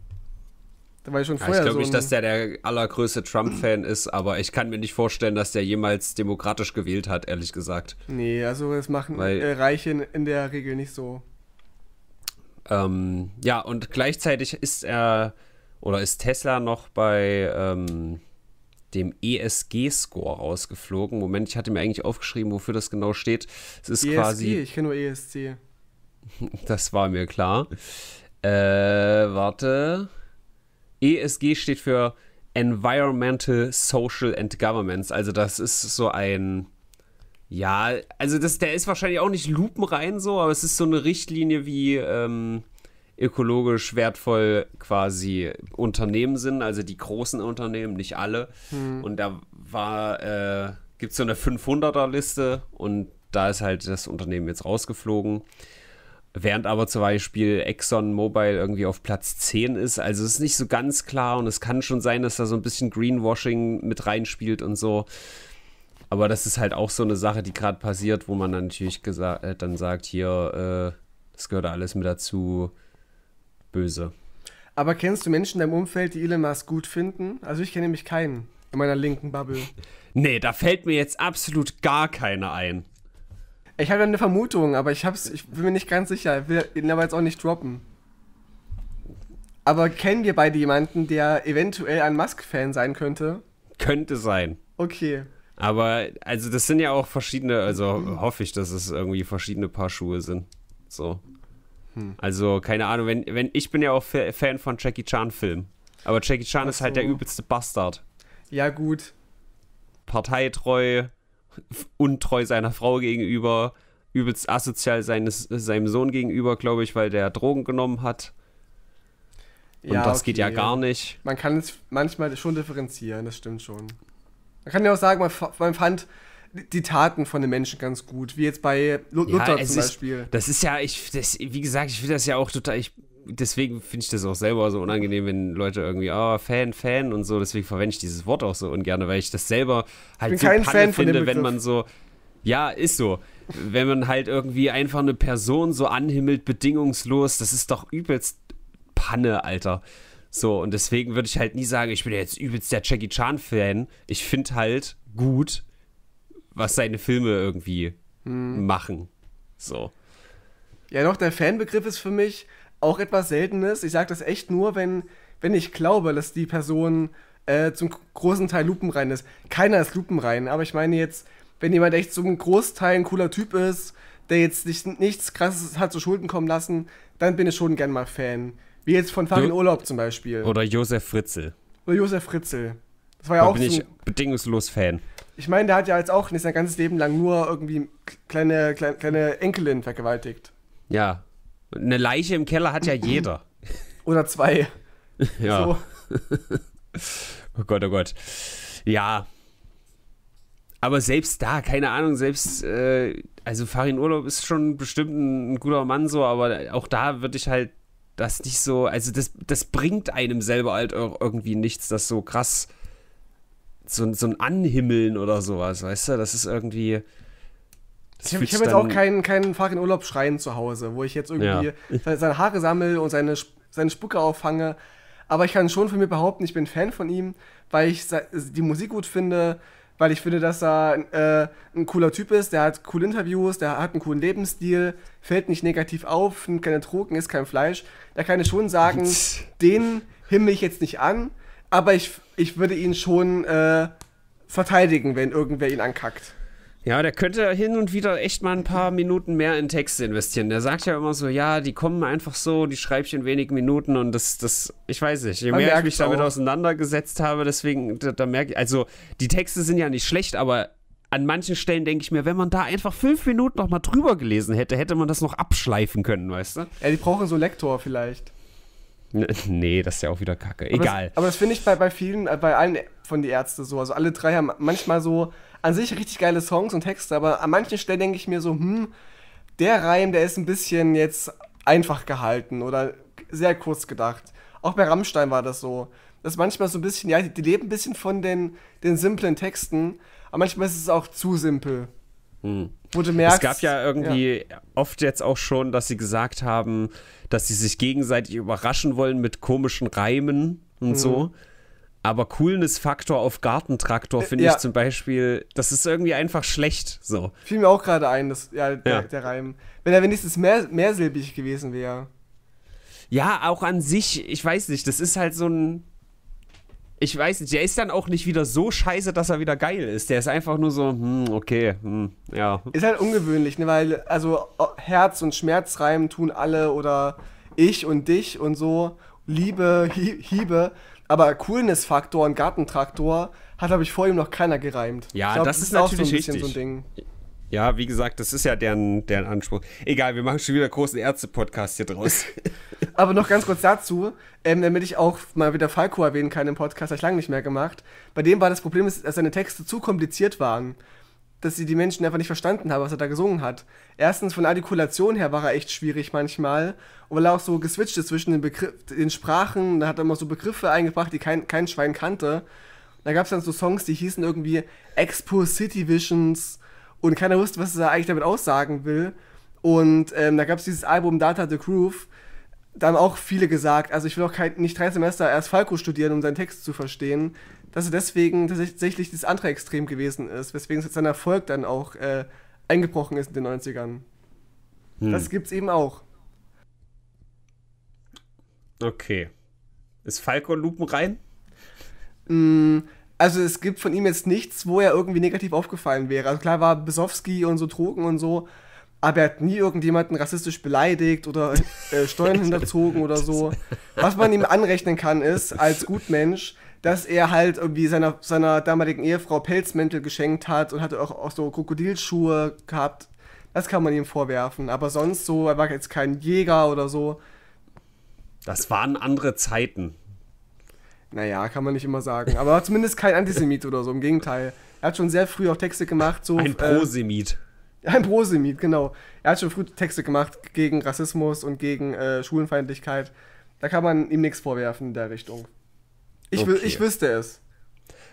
Der war ja schon vorher ich glaube so nicht, dass der der allergrößte Trump-Fan ist, aber ich kann mir nicht vorstellen, dass der jemals demokratisch gewählt hat, ehrlich gesagt. Nee, also das machen Weil, äh, Reiche in, der Regel nicht so. Ähm, ja, und gleichzeitig ist er oder ist Tesla noch bei ähm, dem ESG-Score rausgeflogen. Moment, ich hatte mir eigentlich aufgeschrieben, wofür das genau steht. Es ist ESG, quasi. Ich kenne nur ESC. Das war mir klar. Äh, warte. ESG steht für Environmental, Social and Governments. Also das ist so ein, ja, also das, der ist wahrscheinlich auch nicht lupenrein so, aber es ist so eine Richtlinie, wie ähm, ökologisch wertvoll quasi Unternehmen sind, also die großen Unternehmen, nicht alle. Hm. Und da war, äh, gibt es so eine 500er-Liste und da ist halt das Unternehmen jetzt rausgeflogen. Während aber zum Beispiel Exxon Mobile irgendwie auf Platz 10 ist. Also es ist nicht so ganz klar und es kann schon sein, dass da so ein bisschen Greenwashing mit reinspielt und so. Aber das ist halt auch so eine Sache, die gerade passiert, wo man dann natürlich äh, dann sagt, hier, äh, das gehört alles mit dazu, böse. Aber kennst du Menschen in deinem Umfeld, die Elon Musk gut finden? Also ich kenne nämlich keinen in meiner linken Bubble. nee, da fällt mir jetzt absolut gar keiner ein. Ich habe ja eine Vermutung, aber ich, hab's, ich bin mir nicht ganz sicher. Ich will ihn aber jetzt auch nicht droppen. Aber kennen wir beide jemanden, der eventuell ein Musk-Fan sein könnte? Könnte sein. Okay. Aber, also, das sind ja auch verschiedene, also mhm. hoffe ich, dass es irgendwie verschiedene Paar Schuhe sind. So. Hm. Also, keine Ahnung, wenn, wenn, ich bin ja auch Fan von Jackie Chan-Filmen. Aber Jackie Chan so. ist halt der übelste Bastard. Ja, gut. Parteitreu, untreu seiner Frau gegenüber, übelst asozial seines, seinem Sohn gegenüber, glaube ich, weil der Drogen genommen hat. Und ja, das okay. geht ja gar nicht. Man kann es manchmal schon differenzieren, das stimmt schon. Man kann ja auch sagen, man, man fand die Taten von den Menschen ganz gut, wie jetzt bei Luther ja, zum Beispiel. Ist, das ist ja, ich, das, wie gesagt, ich will das ja auch total, ich deswegen finde ich das auch selber so unangenehm, wenn Leute irgendwie, ah, oh, Fan, Fan und so. Deswegen verwende ich dieses Wort auch so ungern, weil ich das selber halt so kein Fan finde, wenn man so. Ja, ist so. Wenn man halt irgendwie einfach eine Person so anhimmelt, bedingungslos, das ist doch übelst Panne, Alter. So, und deswegen würde ich halt nie sagen, ich bin jetzt übelst der Jackie Chan-Fan. Ich finde halt gut, was seine Filme irgendwie hm. machen. So. Ja, doch, der Fanbegriff ist für mich, auch etwas Seltenes. Ich sage das echt nur, wenn, wenn ich glaube, dass die Person äh, zum großen Teil lupenrein ist. Keiner ist lupenrein, aber ich meine jetzt, wenn jemand echt zum Großteil ein cooler Typ ist, der jetzt nicht, nichts Krasses hat zu Schulden kommen lassen, dann bin ich schon gern mal Fan. Wie jetzt von Farin Urlaub zum Beispiel. Oder Josef Fritzel. Oder Josef Fritzel. Das war ja da auch bin ich bedingungslos Fan. Ich meine, der hat ja jetzt auch nicht sein ganzes Leben lang nur irgendwie kleine, kleine, kleine Enkelin vergewaltigt. Ja, eine Leiche im Keller hat ja jeder. Oder zwei. ja. So. oh Gott, oh Gott. Ja. Aber selbst da, keine Ahnung, selbst, äh, also Farin Urlaub ist schon bestimmt ein, ein guter Mann so, aber auch da würde ich halt das nicht so, also das, das bringt einem selber halt irgendwie nichts, das so krass, so, so ein Anhimmeln oder sowas, weißt du, das ist irgendwie, das ich habe hab jetzt auch keinen, keinen Fach in Urlaub schreien zu Hause, wo ich jetzt irgendwie ja. seine Haare sammel und seine, seine Spucke auffange. Aber ich kann schon von mir behaupten, ich bin Fan von ihm, weil ich die Musik gut finde, weil ich finde, dass er äh, ein cooler Typ ist, der hat coole Interviews, der hat einen coolen Lebensstil, fällt nicht negativ auf, keine Drogen, isst kein Fleisch. Da kann ich schon sagen, den himmel ich jetzt nicht an, aber ich, ich würde ihn schon äh, verteidigen, wenn irgendwer ihn ankackt. Ja, der könnte hin und wieder echt mal ein paar Minuten mehr in Texte investieren. Der sagt ja immer so, ja, die kommen einfach so, die schreibe ich in wenigen Minuten und das, das, ich weiß nicht. Je Man mehr ich mich auch. damit auseinandergesetzt habe, deswegen, da, da merke ich, also die Texte sind ja nicht schlecht, aber an manchen Stellen denke ich mir, wenn man da einfach fünf Minuten noch mal drüber gelesen hätte, hätte man das noch abschleifen können, weißt du? Ja, die brauchen so Lektor vielleicht. Nee, das ist ja auch wieder Kacke. Egal. Aber das, das finde ich bei, bei vielen, äh, bei allen von die Ärzte so. Also alle drei haben manchmal so an sich richtig geile Songs und Texte, aber an manchen Stellen denke ich mir so, hm, der Reim, der ist ein bisschen jetzt einfach gehalten oder sehr kurz gedacht. Auch bei Rammstein war das so. Das ist manchmal so ein bisschen, ja, die leben ein bisschen von den, den simplen Texten, aber manchmal ist es auch zu simpel. Hm. Wo du merkst, es gab ja irgendwie ja. oft jetzt auch schon, dass sie gesagt haben, dass sie sich gegenseitig überraschen wollen mit komischen Reimen und mhm. so. Aber Coolness-Faktor auf Gartentraktor äh, finde ja. ich zum Beispiel, das ist irgendwie einfach schlecht. So. Fiel mir auch gerade ein, das, ja, der, ja. der, Reim. Wenn er wenigstens mehr, mehrsilbig gewesen wäre. Ja, auch an sich, ich weiß nicht, das ist halt so ein. Ich weiß nicht, der ist dann auch nicht wieder so scheiße, dass er wieder geil ist. Der ist einfach nur so, hm, okay, hm, ja. Ist halt ungewöhnlich, ne, weil, also Herz- und Schmerzreim tun alle oder ich und dich und so. Liebe, Hiebe aber Coolness-Faktor, und Gartentraktor, hat, glaube ich vor ihm noch keiner gereimt. Ja, glaub, das, das, ist, natürlich auch so ein richtig. So ein Ding. ja, wie gesagt, das ist ja deren, deren Anspruch. Egal, wir machen schon wieder großen Ärzte-Podcast hier draus. Aber noch ganz kurz dazu, ähm, damit ich auch mal wieder Falco erwähnen kann im Podcast, habe ich lange nicht mehr gemacht. Bei dem war das Problem, dass seine Texte zu kompliziert waren dass sie die Menschen einfach nicht verstanden haben, was er da gesungen hat. Erstens von Artikulation her war er echt schwierig manchmal, und weil er auch so geswitcht ist zwischen den, Begriff, den Sprachen, da hat er immer so Begriffe eingebracht, die kein, kein Schwein kannte. Da gab es dann so Songs, die hießen irgendwie Expo City Visions und keiner wusste, was er eigentlich damit aussagen will. Und ähm, da gab es dieses Album Data the Groove, da haben auch viele gesagt, also ich will auch kein, nicht drei Semester erst Falco studieren, um seinen Text zu verstehen dass er deswegen tatsächlich das andere Extrem gewesen ist, weswegen sein Erfolg dann auch äh, eingebrochen ist in den 90ern. Hm. Das gibt's eben auch. Okay. Ist Falco Lupen rein? Mm, also es gibt von ihm jetzt nichts, wo er irgendwie negativ aufgefallen wäre. Also klar war Besowski und so Drogen und so, aber er hat nie irgendjemanden rassistisch beleidigt oder äh, Steuern hinterzogen oder so. Was man ihm anrechnen kann, ist, als Gutmensch, dass er halt irgendwie seiner, seiner damaligen Ehefrau Pelzmäntel geschenkt hat und hatte auch, auch so Krokodilschuhe gehabt. Das kann man ihm vorwerfen. Aber sonst so, er war jetzt kein Jäger oder so. Das waren andere Zeiten. Naja, kann man nicht immer sagen. Aber war zumindest kein Antisemit oder so, im Gegenteil. Er hat schon sehr früh auch Texte gemacht. So, ein äh, Prosemit. Äh, ein Prosemit, genau. Er hat schon früh Texte gemacht gegen Rassismus und gegen äh, Schulenfeindlichkeit. Da kann man ihm nichts vorwerfen in der Richtung. Ich, okay. ich wüsste es.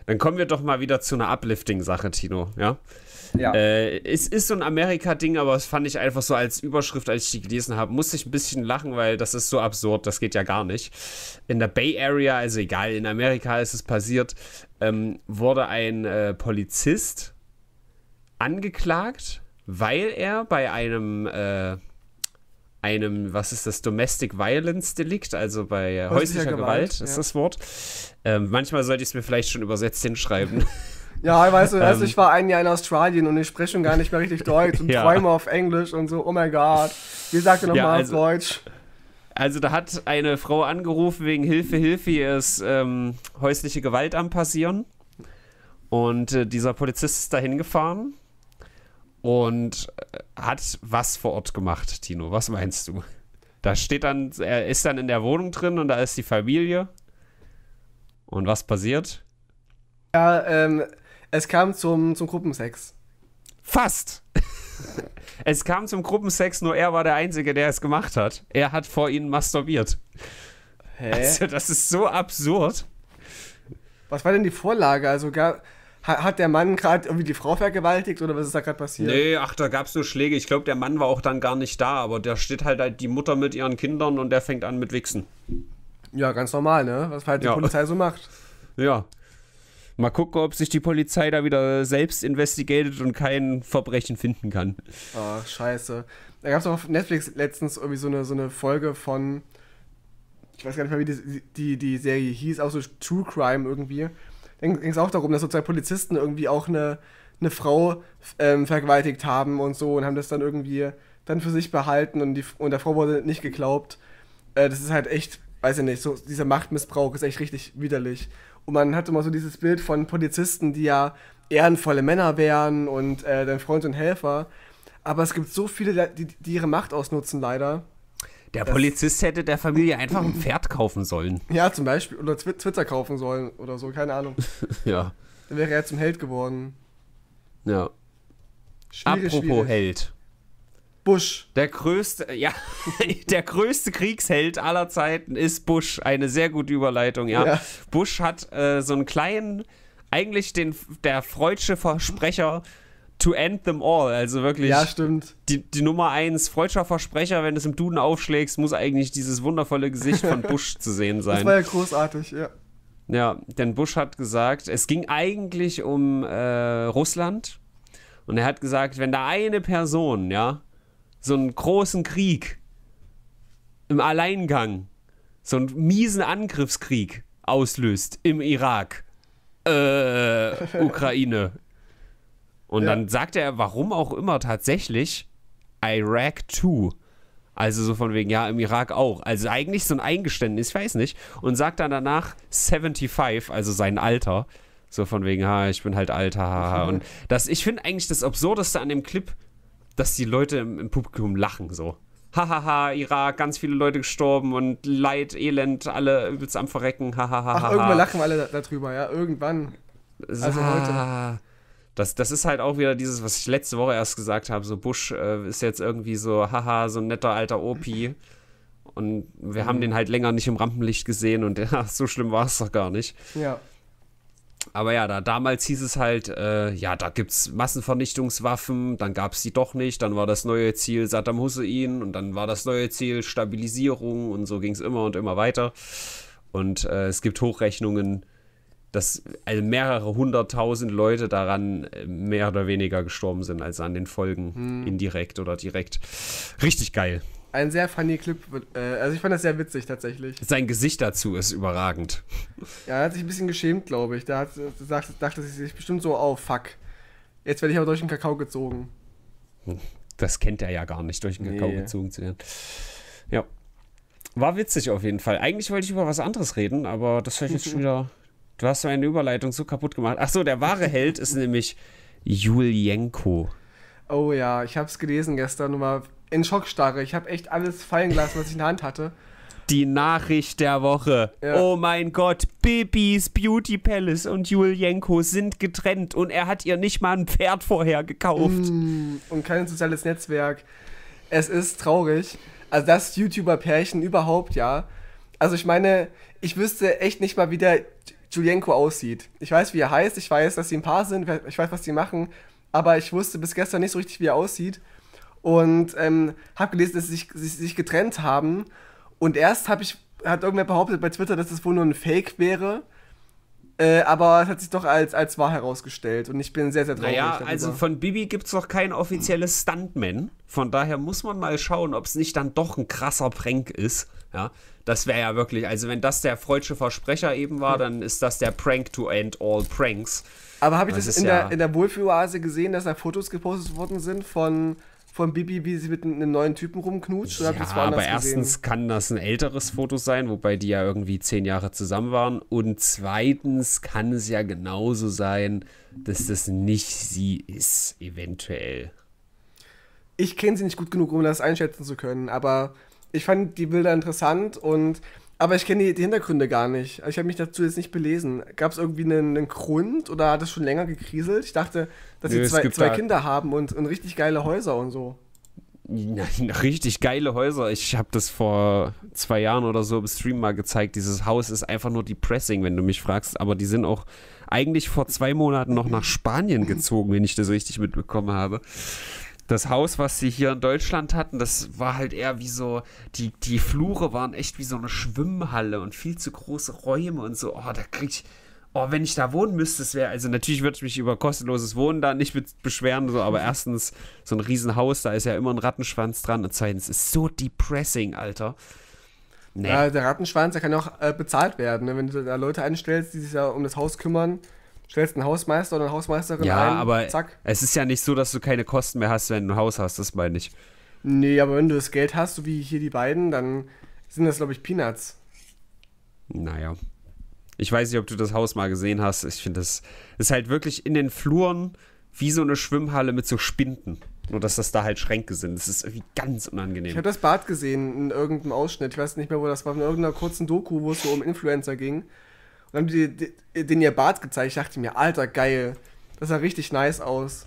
Dann kommen wir doch mal wieder zu einer Uplifting-Sache, Tino, ja? Ja. Äh, es ist so ein Amerika-Ding, aber das fand ich einfach so als Überschrift, als ich die gelesen habe, musste ich ein bisschen lachen, weil das ist so absurd, das geht ja gar nicht. In der Bay Area, also egal, in Amerika ist es passiert, ähm, wurde ein äh, Polizist angeklagt, weil er bei einem äh, einem, was ist das, Domestic Violence Delikt, also bei häuslicher, Gewalt, Gewalt ist ja. das Wort. Ähm, manchmal sollte ich es mir vielleicht schon übersetzt hinschreiben. Ja, weißt du, weißt ähm. ich war ein Jahr in Australien und ich spreche schon gar nicht mehr richtig Deutsch und ja. träume auf Englisch und so, oh mein Gott, wie sagt ihr nochmal ja, also, auf Deutsch? Also da hat eine Frau angerufen wegen Hilfe, Hilfe, hier ist ähm, häusliche Gewalt am passieren. Und äh, dieser Polizist ist da hingefahren und äh, hat was vor Ort gemacht, Tino? Was meinst du? Da steht dann, er ist dann in der Wohnung drin und da ist die Familie. Und was passiert? Ja, ähm, es kam zum, zum Gruppensex. Fast! es kam zum Gruppensex, nur er war der Einzige, der es gemacht hat. Er hat vor ihnen masturbiert. Hä? Also, das ist so absurd. Was war denn die Vorlage? Also, gar, hat der Mann gerade irgendwie die Frau vergewaltigt oder was ist da gerade passiert? Nee, ach, da gab es nur Schläge. Ich glaube, der Mann war auch dann gar nicht da, aber da steht halt, halt die Mutter mit ihren Kindern und der fängt an mit Wichsen. Ja, ganz normal, ne? Was halt die ja. Polizei so macht. Ja. Mal gucken, ob sich die Polizei da wieder selbst investigiert und kein Verbrechen finden kann. oh, scheiße. Da gab es auf Netflix letztens irgendwie so eine, so eine Folge von, ich weiß gar nicht mehr, wie die, die, die Serie hieß, auch so True Crime irgendwie dann ging es auch darum, dass so zwei Polizisten irgendwie auch eine, eine Frau ähm, vergewaltigt haben und so und haben das dann irgendwie dann für sich behalten und, die, und der Frau wurde nicht geglaubt. Äh, das ist halt echt, weiß ich nicht, so dieser Machtmissbrauch ist echt richtig widerlich. Und man hat immer so dieses Bild von Polizisten, die ja ehrenvolle Männer wären und äh, dein Freund und Helfer. Aber es gibt so viele, die, die ihre Macht ausnutzen, leider. Der Polizist hätte der Familie einfach ein Pferd kaufen sollen. Ja, zum Beispiel. Oder Twi Twitter kaufen sollen oder so, keine Ahnung. ja. Dann wäre er zum Held geworden. Ja. Schwierig, Apropos schwierig. Held. Bush. Der größte, ja, der größte Kriegsheld aller Zeiten ist Bush. Eine sehr gute Überleitung, ja. ja. Bush hat äh, so einen kleinen, eigentlich den, der freudsche Versprecher to end them all. Also wirklich. Ja, stimmt. Die, die Nummer eins, freudscher Versprecher, wenn du es im Duden aufschlägst, muss eigentlich dieses wundervolle Gesicht von Bush zu sehen sein. Das war ja großartig, ja. Ja, denn Bush hat gesagt, es ging eigentlich um äh, Russland. Und er hat gesagt, wenn da eine Person, ja, so einen großen Krieg im Alleingang, so einen miesen Angriffskrieg auslöst im Irak, äh, Ukraine, und ja. dann sagt er, warum auch immer tatsächlich, Iraq 2. Also so von wegen, ja, im Irak auch. Also eigentlich so ein Eingeständnis, ich weiß nicht. Und sagt dann danach 75, also sein Alter. So von wegen, ha, ich bin halt alt, haha. Und das, ich finde eigentlich das Absurdeste an dem Clip, dass die Leute im, im Publikum lachen so. Hahaha, Irak, ganz viele Leute gestorben und Leid, Elend, alle übelst am Verrecken, hahaha. Ach, irgendwann lachen alle darüber, ja, irgendwann. Also ah, heute das, das ist halt auch wieder dieses, was ich letzte Woche erst gesagt habe, so Bush äh, ist jetzt irgendwie so, haha, so ein netter alter Opi. Und wir mhm. haben den halt länger nicht im Rampenlicht gesehen und ja, so schlimm war es doch gar nicht. Ja. Aber ja, da, damals hieß es halt, äh, ja, da gibt es Massenvernichtungswaffen, dann gab es die doch nicht, dann war das neue Ziel Saddam Hussein und dann war das neue Ziel Stabilisierung und so ging es immer und immer weiter. Und äh, es gibt Hochrechnungen, dass also mehrere hunderttausend Leute daran äh, mehr oder weniger gestorben sind, als an den Folgen hm. indirekt oder direkt. Richtig geil. Ein sehr funny Clip. Äh, also ich fand das sehr witzig tatsächlich. Sein Gesicht dazu ist überragend. Ja, er hat sich ein bisschen geschämt, glaube ich. Da dachte, dachte sich bestimmt so, oh fuck. Jetzt werde ich aber durch den Kakao gezogen. Hm, das kennt er ja gar nicht, durch den Kakao gezogen zu werden. Ja. War witzig auf jeden Fall. Eigentlich wollte ich über was anderes reden, aber das höre ich jetzt schon wieder, Du hast meine Überleitung so kaputt gemacht. Achso, der wahre Held ist nämlich Julienko. Oh ja, ich habe es gelesen gestern und war in Schockstarre. Ich habe echt alles fallen gelassen, was ich in der Hand hatte. Die Nachricht der Woche. Ja. Oh mein Gott, Bibis Beauty Palace und Julienko sind getrennt und er hat ihr nicht mal ein Pferd vorher gekauft. Mm, und kein soziales Netzwerk. Es ist traurig. Also das YouTuber-Pärchen überhaupt, ja. Also ich meine, ich wüsste echt nicht mal, wie der Julienko aussieht. Ich weiß, wie er heißt, ich weiß, dass sie ein Paar sind, ich weiß, was sie machen, aber ich wusste bis gestern nicht so richtig, wie er aussieht. Und ähm, habe gelesen, dass sie sich, sie sich getrennt haben. Und erst habe ich, hat irgendwer behauptet bei Twitter, dass es das wohl nur ein Fake wäre. Äh, aber es hat sich doch als, als wahr herausgestellt und ich bin sehr, sehr traurig. Naja, darüber. also von Bibi gibt es doch kein offizielles Stuntman. Von daher muss man mal schauen, ob es nicht dann doch ein krasser Prank ist. Ja, das wäre ja wirklich, also wenn das der freudsche Versprecher eben war, hm. dann ist das der Prank to end all pranks. Aber habe ich das, das in, ja der, in der Wohlfühlase gesehen, dass da Fotos gepostet worden sind von von Bibi, wie sie mit einem neuen Typen rumknutscht? Oder ja, aber erstens gesehen? kann das ein älteres Foto sein, wobei die ja irgendwie zehn Jahre zusammen waren. Und zweitens kann es ja genauso sein, dass das nicht sie ist, eventuell. Ich kenne sie nicht gut genug, um das einschätzen zu können, aber ich fand die Bilder interessant und aber ich kenne die, die, Hintergründe gar nicht. Also ich habe mich dazu jetzt nicht belesen. Gab es irgendwie einen, einen, Grund oder hat es schon länger gekriselt? Ich dachte, dass sie nee, zwei, zwei Kinder haben und, und richtig geile Häuser und so. Na, richtig geile Häuser. Ich habe das vor zwei Jahren oder so im Stream mal gezeigt. Dieses Haus ist einfach nur depressing, wenn du mich fragst. Aber die sind auch eigentlich vor zwei Monaten noch nach Spanien gezogen, wenn ich das richtig mitbekommen habe das Haus, was sie hier in Deutschland hatten, das war halt eher wie so, die, die Flure waren echt wie so eine Schwimmhalle und viel zu große Räume und so. Oh, da krieg ich, oh, wenn ich da wohnen müsste, es wäre, also natürlich würde ich mich über kostenloses Wohnen da nicht beschweren, so, aber mhm. erstens, so ein Riesenhaus, da ist ja immer ein Rattenschwanz dran und zweitens, ist so depressing, Alter. Nee. Ja, der Rattenschwanz, der kann auch äh, bezahlt werden, ne? wenn du da Leute einstellst, die sich ja um das Haus kümmern Stellst einen Hausmeister oder eine Hausmeisterin ja, ein, aber zack. Es ist ja nicht so, dass du keine Kosten mehr hast, wenn du ein Haus hast, das meine ich. Nee, aber wenn du das Geld hast, so wie hier die beiden, dann sind das, glaube ich, Peanuts. Naja. Ich weiß nicht, ob du das Haus mal gesehen hast. Ich finde, das ist halt wirklich in den Fluren wie so eine Schwimmhalle mit so Spinden. Nur, dass das da halt Schränke sind. Das ist irgendwie ganz unangenehm. Ich habe das Bad gesehen in irgendeinem Ausschnitt. Ich weiß nicht mehr, wo das war. In irgendeiner kurzen Doku, wo es so um Influencer ging. Dann haben die, die den ihr Bart gezeigt. Ich dachte mir, alter, geil. Das sah richtig nice aus.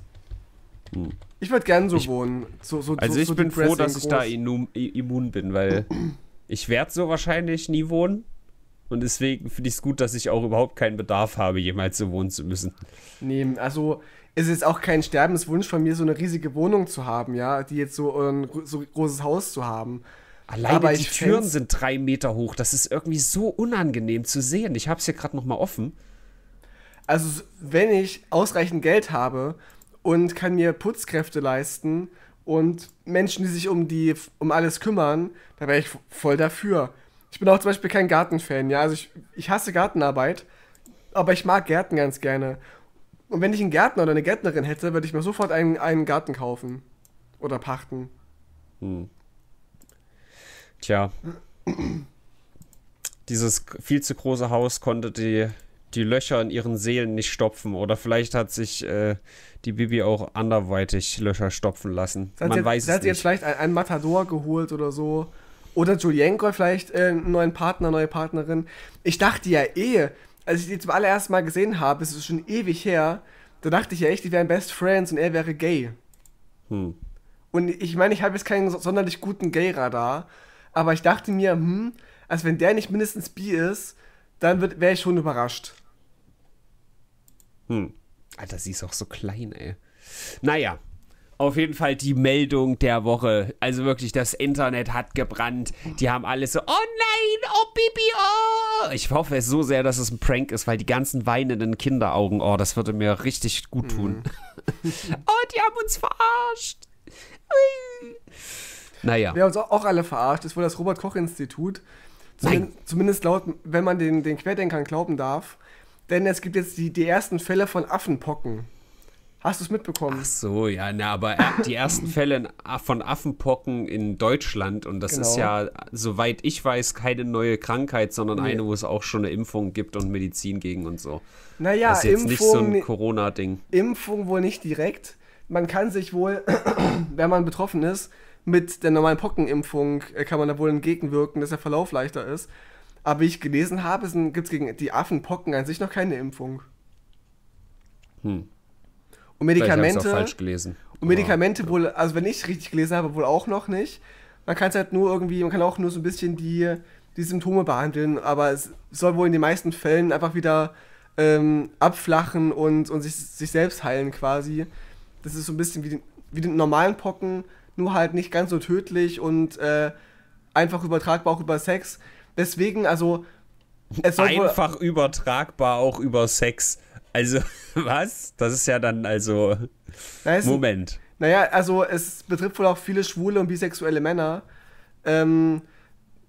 Hm. Ich würde gern so ich, wohnen. So, so, also so, ich bin froh, dass groß. ich da immun, immun bin, weil ich werde so wahrscheinlich nie wohnen. Und deswegen finde ich es gut, dass ich auch überhaupt keinen Bedarf habe, jemals so wohnen zu müssen. Nee, also es ist auch kein Sterbenswunsch von mir, so eine riesige Wohnung zu haben, ja, die jetzt so äh, ein so großes Haus zu haben. Alleine aber die Türen sind drei Meter hoch. Das ist irgendwie so unangenehm zu sehen. Ich habe es hier gerade noch mal offen. Also wenn ich ausreichend Geld habe und kann mir Putzkräfte leisten und Menschen, die sich um die um alles kümmern, da wäre ich voll dafür. Ich bin auch zum Beispiel kein Gartenfan. Ja, also ich, ich hasse Gartenarbeit, aber ich mag Gärten ganz gerne. Und wenn ich einen Gärtner oder eine Gärtnerin hätte, würde ich mir sofort einen, einen Garten kaufen. Oder pachten. Hm. Tja. Dieses viel zu große Haus konnte die, die Löcher in ihren Seelen nicht stopfen. Oder vielleicht hat sich äh, die Bibi auch anderweitig Löcher stopfen lassen. Das Man jetzt, weiß es nicht. hat jetzt vielleicht einen Matador geholt oder so. Oder Julienko vielleicht äh, einen neuen Partner, neue Partnerin. Ich dachte ja eh, als ich die zum allerersten Mal gesehen habe, es ist schon ewig her, da dachte ich ja echt, die wären Best Friends und er wäre gay. Hm. Und ich meine, ich habe jetzt keinen sonderlich guten Gay-Radar, aber ich dachte mir, hm, also wenn der nicht mindestens B ist, dann wäre ich schon überrascht. Hm. Alter, sie ist auch so klein, ey. Naja, auf jeden Fall die Meldung der Woche. Also wirklich, das Internet hat gebrannt. Die haben alles so, oh nein, oh Bibi, oh. Ich hoffe es so sehr, dass es ein Prank ist, weil die ganzen weinenden Kinderaugen, oh, das würde mir richtig gut tun. Mhm. oh, die haben uns verarscht. Ui. Naja. Wir haben uns auch alle verarscht. ist wohl das Robert-Koch-Institut. Zumindest, zumindest laut, wenn man den, den Querdenkern glauben darf. Denn es gibt jetzt die, die ersten Fälle von Affenpocken. Hast du es mitbekommen? Ach so, ja, na, aber äh, die ersten Fälle von Affenpocken in Deutschland und das genau. ist ja, soweit ich weiß, keine neue Krankheit, sondern nee. eine, wo es auch schon eine Impfung gibt und Medizin gegen und so. Naja, das ist jetzt Impfung, nicht so ein Corona-Ding. Impfung wohl nicht direkt. Man kann sich wohl, wenn man betroffen ist, mit der normalen Pockenimpfung äh, kann man da wohl entgegenwirken, dass der Verlauf leichter ist. Aber wie ich gelesen habe, gibt es gegen die Affenpocken an sich noch keine Impfung. Hm. Und Medikamente. Auch falsch gelesen. Und Medikamente wow. wohl, also wenn ich richtig gelesen habe, wohl auch noch nicht. Man kann es halt nur irgendwie, man kann auch nur so ein bisschen die, die Symptome behandeln, aber es soll wohl in den meisten Fällen einfach wieder ähm, abflachen und, und sich, sich selbst heilen quasi. Das ist so ein bisschen wie, den, wie den normalen Pocken, nur halt nicht ganz so tödlich und äh, einfach übertragbar auch über Sex. Deswegen, also. einfach übertragbar auch über Sex. Also, was? Das ist ja dann also. Na, Moment. Ein, naja, also es betrifft wohl auch viele schwule und bisexuelle Männer. Ähm,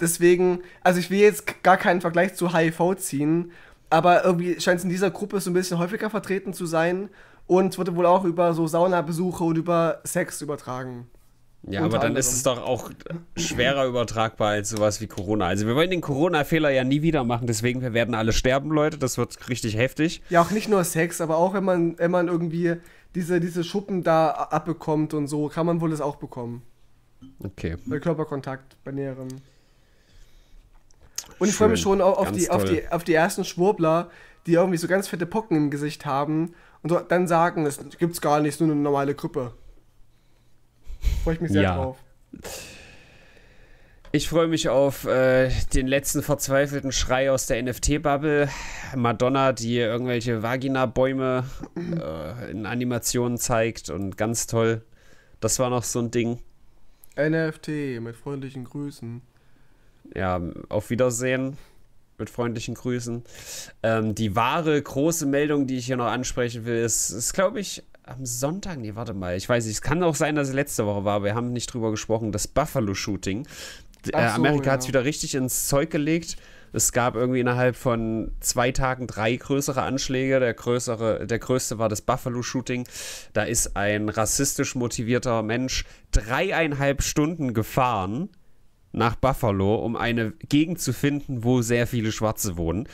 deswegen, also ich will jetzt gar keinen Vergleich zu HIV ziehen, aber irgendwie scheint es in dieser Gruppe so ein bisschen häufiger vertreten zu sein und wurde wohl auch über so Saunabesuche und über Sex übertragen. Ja, aber dann anderem. ist es doch auch schwerer übertragbar als sowas wie Corona. Also wir wollen den Corona-Fehler ja nie wieder machen, deswegen wir werden alle sterben, Leute. Das wird richtig heftig. Ja, auch nicht nur Sex, aber auch wenn man, wenn man irgendwie diese, diese Schuppen da abbekommt und so, kann man wohl es auch bekommen. Okay. Bei Körperkontakt, bei näherem. Und ich freue mich schon auf, auf die, auf, die, auf die ersten Schwurbler, die irgendwie so ganz fette Pocken im Gesicht haben und dann sagen, es gibt's gar nicht, nur eine normale Krippe. Freue ich mich sehr ja. drauf. Ich freue mich auf äh, den letzten verzweifelten Schrei aus der NFT-Bubble. Madonna, die irgendwelche Vagina-Bäume äh, in Animationen zeigt und ganz toll. Das war noch so ein Ding. NFT mit freundlichen Grüßen. Ja, auf Wiedersehen mit freundlichen Grüßen. Ähm, die wahre große Meldung, die ich hier noch ansprechen will, ist, ist glaube ich, am Sonntag, nee, warte mal, ich weiß nicht, es kann auch sein, dass es letzte Woche war, wir haben nicht drüber gesprochen, das Buffalo-Shooting. Äh, so, Amerika ja. hat es wieder richtig ins Zeug gelegt. Es gab irgendwie innerhalb von zwei Tagen drei größere Anschläge. Der, größere, der größte war das Buffalo-Shooting. Da ist ein rassistisch motivierter Mensch dreieinhalb Stunden gefahren nach Buffalo, um eine Gegend zu finden, wo sehr viele Schwarze wohnen.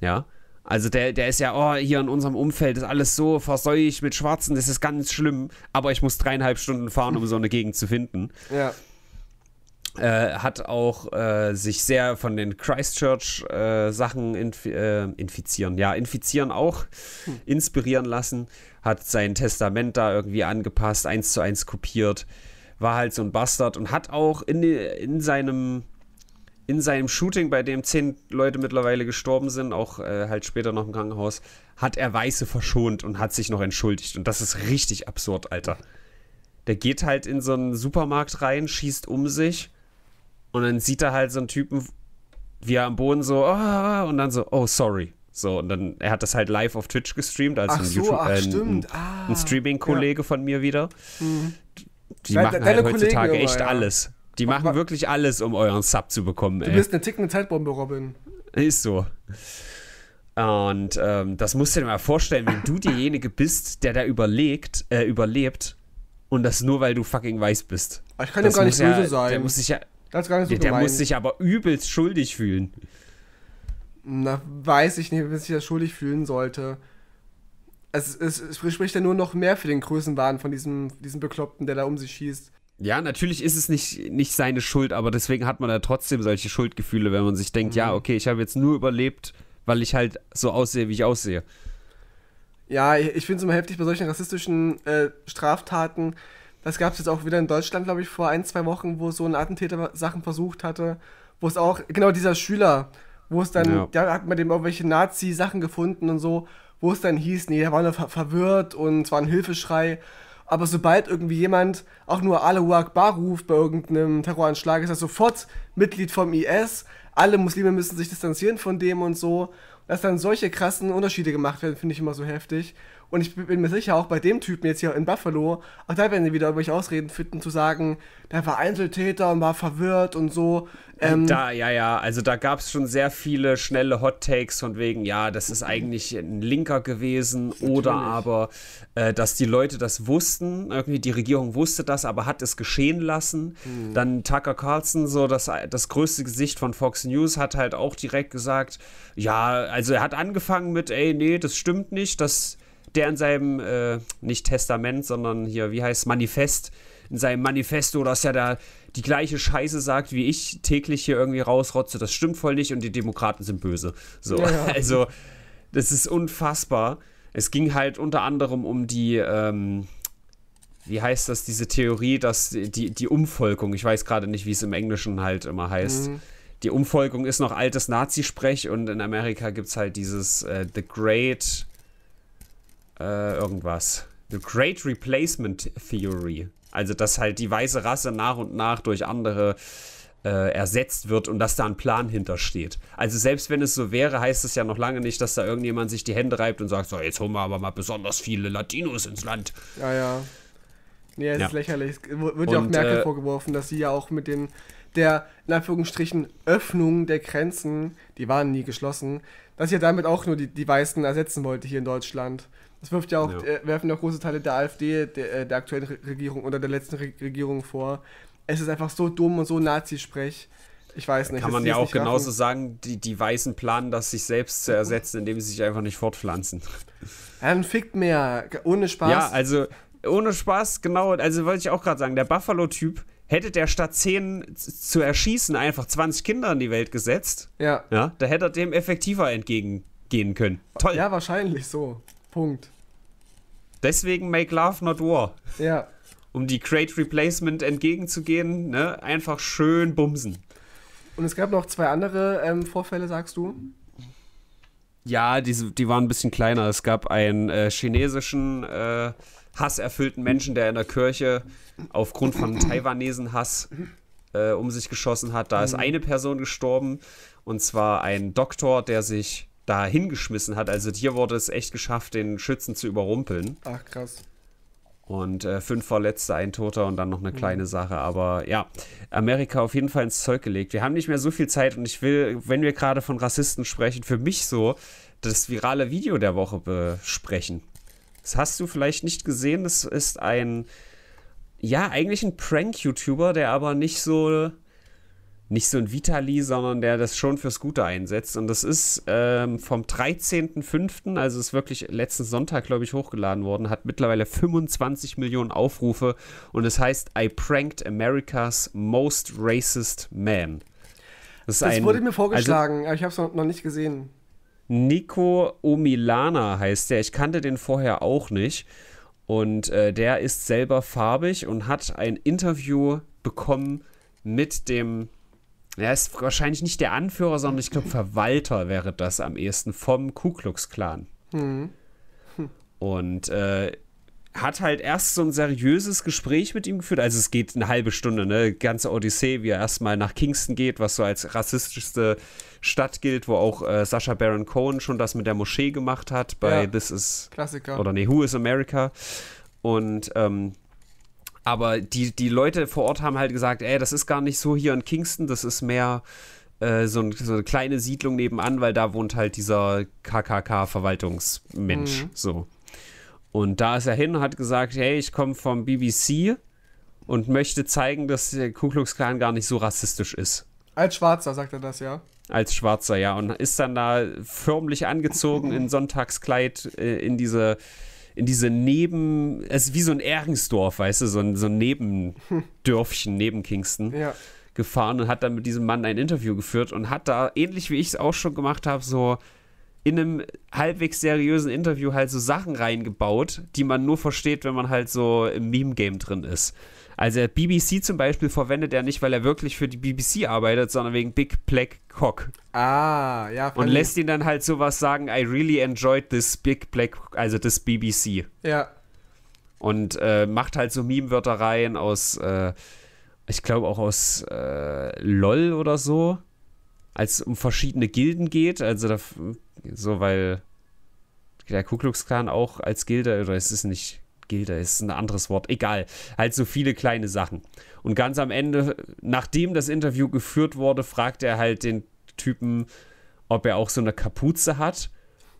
Ja. Also der, der ist ja, oh, hier in unserem Umfeld ist alles so verseucht mit Schwarzen, das ist ganz schlimm, aber ich muss dreieinhalb Stunden fahren, um so eine Gegend zu finden. Ja. Äh, hat auch äh, sich sehr von den Christchurch-Sachen äh, inf äh, infizieren, ja, infizieren auch, hm. inspirieren lassen, hat sein Testament da irgendwie angepasst, eins zu eins kopiert, war halt so ein Bastard und hat auch in, in seinem in seinem Shooting, bei dem zehn Leute mittlerweile gestorben sind, auch äh, halt später noch im Krankenhaus, hat er Weiße verschont und hat sich noch entschuldigt. Und das ist richtig absurd, Alter. Der geht halt in so einen Supermarkt rein, schießt um sich und dann sieht er halt so einen Typen, wie er am Boden so, oh, und dann so, oh, sorry. So, und dann, er hat das halt live auf Twitch gestreamt, als ach ein, so, ach, äh, ein, ah, ein Streaming-Kollege ja. von mir wieder. Mhm. Die Weil, machen halt heutzutage immer, echt ja. alles. Die machen aber, wirklich alles, um euren Sub zu bekommen. Du bist eine tickende Zeitbombe, Robin. Ist so. Und ähm, das musst du dir mal vorstellen, wenn du derjenige bist, der da überlegt, äh, überlebt und das nur, weil du fucking weiß bist. Ah, ich kann das gar nicht böse ja, sein. Der muss sich ja, das ist gar nicht so der, der muss sich aber übelst schuldig fühlen. Na, weiß ich nicht, wie sich das schuldig fühlen sollte. Es, es, es spricht ja nur noch mehr für den Größenwahn von diesem, diesem Bekloppten, der da um sich schießt. Ja, natürlich ist es nicht, nicht seine Schuld, aber deswegen hat man ja trotzdem solche Schuldgefühle, wenn man sich denkt, mhm. ja, okay, ich habe jetzt nur überlebt, weil ich halt so aussehe, wie ich aussehe. Ja, ich finde es immer heftig bei solchen rassistischen äh, Straftaten. Das gab es jetzt auch wieder in Deutschland, glaube ich, vor ein, zwei Wochen, wo so ein Attentäter Sachen versucht hatte, wo es auch, genau dieser Schüler, wo es dann, ja. da hat man dem irgendwelche Nazi-Sachen gefunden und so, wo es dann hieß, nee, der war nur ver verwirrt und es war ein Hilfeschrei aber sobald irgendwie jemand auch nur Allahu Akbar ruft bei irgendeinem Terroranschlag, ist er sofort Mitglied vom IS. Alle Muslime müssen sich distanzieren von dem und so. Dass dann solche krassen Unterschiede gemacht werden, finde ich immer so heftig. Und ich bin mir sicher, auch bei dem Typen jetzt hier in Buffalo, auch da werden sie wieder über irgendwelche Ausreden finden, zu sagen, der war Einzeltäter und war verwirrt und so. Äh, ähm da, ja, ja, also da gab es schon sehr viele schnelle Hot Takes von wegen, ja, das ist eigentlich ein Linker gewesen Natürlich. oder aber, äh, dass die Leute das wussten, irgendwie die Regierung wusste das, aber hat es geschehen lassen. Mhm. Dann Tucker Carlson, so das, das größte Gesicht von Fox News, hat halt auch direkt gesagt, ja, also er hat angefangen mit, ey, nee, das stimmt nicht, das der in seinem, äh, nicht Testament, sondern hier, wie heißt Manifest, in seinem Manifesto, dass er da die gleiche Scheiße sagt, wie ich täglich hier irgendwie rausrotze, das stimmt voll nicht und die Demokraten sind böse. So, ja, ja. also das ist unfassbar. Es ging halt unter anderem um die, ähm, wie heißt das, diese Theorie, dass die, die Umvolkung, ich weiß gerade nicht, wie es im Englischen halt immer heißt. Mhm. Die Umvolkung ist noch altes Nazisprech und in Amerika gibt es halt dieses äh, The Great äh, irgendwas. The Great Replacement Theory. Also, dass halt die weiße Rasse nach und nach durch andere äh, ersetzt wird und dass da ein Plan hintersteht. Also selbst wenn es so wäre, heißt es ja noch lange nicht, dass da irgendjemand sich die Hände reibt und sagt, so jetzt holen wir aber mal besonders viele Latinos ins Land. Ja, ja. Nee, es ja. ist lächerlich. Es wird und, ja auch Merkel äh, vorgeworfen, dass sie ja auch mit den, der, in Anführungsstrichen, Öffnung der Grenzen, die waren nie geschlossen, dass sie ja damit auch nur die, die Weißen ersetzen wollte hier in Deutschland. Das wirft ja auch, ja. Äh, werfen ja auch große Teile der AfD, der, äh, der aktuellen Regierung oder der letzten Regierung vor. Es ist einfach so dumm und so Nazi-Sprech. Ich weiß nicht. Kann man ja auch genauso raffen. sagen, die, die Weißen planen, das sich selbst zu ersetzen, indem sie sich einfach nicht fortpflanzen. Dann fickt mehr. Ohne Spaß. Ja, also ohne Spaß, genau. Also wollte ich auch gerade sagen, der Buffalo-Typ hätte der statt 10 zu erschießen einfach 20 Kinder in die Welt gesetzt. Ja. ja da hätte er dem effektiver entgegengehen können. Toll. Ja, wahrscheinlich so. Punkt. Deswegen Make Love Not War. Ja. Um die Great Replacement entgegenzugehen, ne? einfach schön bumsen. Und es gab noch zwei andere ähm, Vorfälle, sagst du? Ja, die, die waren ein bisschen kleiner. Es gab einen äh, chinesischen, äh, hasserfüllten Menschen, der in der Kirche aufgrund von taiwanesen Hass äh, um sich geschossen hat. Da ist mhm. eine Person gestorben, und zwar ein Doktor, der sich da hingeschmissen hat. Also hier wurde es echt geschafft, den Schützen zu überrumpeln. Ach, krass. Und äh, fünf Verletzte, ein Toter und dann noch eine mhm. kleine Sache. Aber ja, Amerika auf jeden Fall ins Zeug gelegt. Wir haben nicht mehr so viel Zeit und ich will, wenn wir gerade von Rassisten sprechen, für mich so das virale Video der Woche besprechen. Das hast du vielleicht nicht gesehen. Das ist ein, ja, eigentlich ein Prank-YouTuber, der aber nicht so nicht so ein Vitali, sondern der das schon fürs Gute einsetzt. Und das ist ähm, vom 13.05., also ist wirklich letzten Sonntag, glaube ich, hochgeladen worden, hat mittlerweile 25 Millionen Aufrufe und es das heißt I Pranked America's Most Racist Man. Das, das ein, wurde mir also vorgeschlagen, also, aber ich habe es noch, noch nicht gesehen. Nico Omilana heißt der. Ich kannte den vorher auch nicht. Und äh, der ist selber farbig und hat ein Interview bekommen mit dem er ist wahrscheinlich nicht der Anführer, sondern ich glaube, Verwalter wäre das am ehesten vom Ku Klux Klan. Mhm. Und äh, hat halt erst so ein seriöses Gespräch mit ihm geführt. Also es geht eine halbe Stunde, ne? Ganze Odyssee, wie er erstmal nach Kingston geht, was so als rassistischste Stadt gilt, wo auch äh, Sascha Baron Cohen schon das mit der Moschee gemacht hat bei ja. This is Klassiker. oder nee, Who is America. Und ähm, aber die, die Leute vor Ort haben halt gesagt, ey, das ist gar nicht so hier in Kingston, das ist mehr äh, so, ein, so, eine kleine Siedlung nebenan, weil da wohnt halt dieser KKK-Verwaltungsmensch. Mhm. So. Und da ist er hin und hat gesagt, hey, ich komme vom BBC und möchte zeigen, dass der Ku Klux Klan gar nicht so rassistisch ist. Als Schwarzer sagt er das, ja. Als Schwarzer, ja. Und ist dann da förmlich angezogen in Sonntagskleid äh, in diese in diese Neben, es ist wie so ein Ehrensdorf, weißt du, so ein, so ein Nebendörfchen neben Kingston. Ja. gefahren und hat dann mit diesem Mann ein Interview geführt und hat da, ähnlich wie ich es auch schon gemacht habe, so in einem halbwegs seriösen Interview halt so Sachen reingebaut, die man nur versteht, wenn man halt so im Meme-Game drin ist. Also BBC zum Beispiel verwendet er nicht, weil er wirklich für die BBC arbeitet, sondern wegen Big Black Cock. Ah, ja. Und lässt ihn dann halt sowas sagen, I really enjoyed this Big Black, also das BBC. Ja. Und äh, macht halt so Meme-Wörter rein aus, äh, ich glaube auch aus äh, LOL oder so, als es um verschiedene Gilden geht. Also da, so, weil der Ku Klux Klan auch als Gilde, oder es ist nicht Gilde ist ein anderes Wort, egal. Halt so viele kleine Sachen. Und ganz am Ende, nachdem das Interview geführt wurde, fragt er halt den Typen, ob er auch so eine Kapuze hat.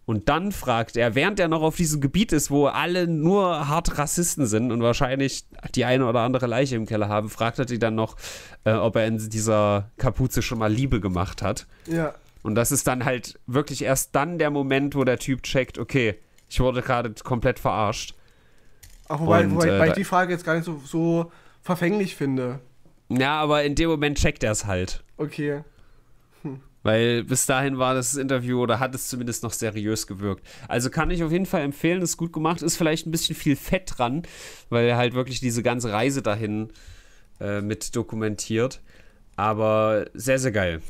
Und dann fragt er, während er noch auf diesem Gebiet ist, wo alle nur hart Rassisten sind und wahrscheinlich die eine oder andere Leiche im Keller haben, fragt er die dann noch, äh, ob er in dieser Kapuze schon mal Liebe gemacht hat. Ja. Und das ist dann halt wirklich erst dann der Moment, wo der Typ checkt, okay, ich wurde gerade komplett verarscht. Auch wobei, und, wobei, äh, wobei ich die Frage jetzt gar nicht so, so verfänglich finde. Ja, aber in dem Moment checkt er es halt. Okay. Hm. Weil bis dahin war das Interview oder hat es zumindest noch seriös gewirkt. Also kann ich auf jeden Fall empfehlen, ist gut gemacht, ist vielleicht ein bisschen viel Fett dran, weil er halt wirklich diese ganze Reise dahin äh, mit dokumentiert. Aber sehr, sehr geil.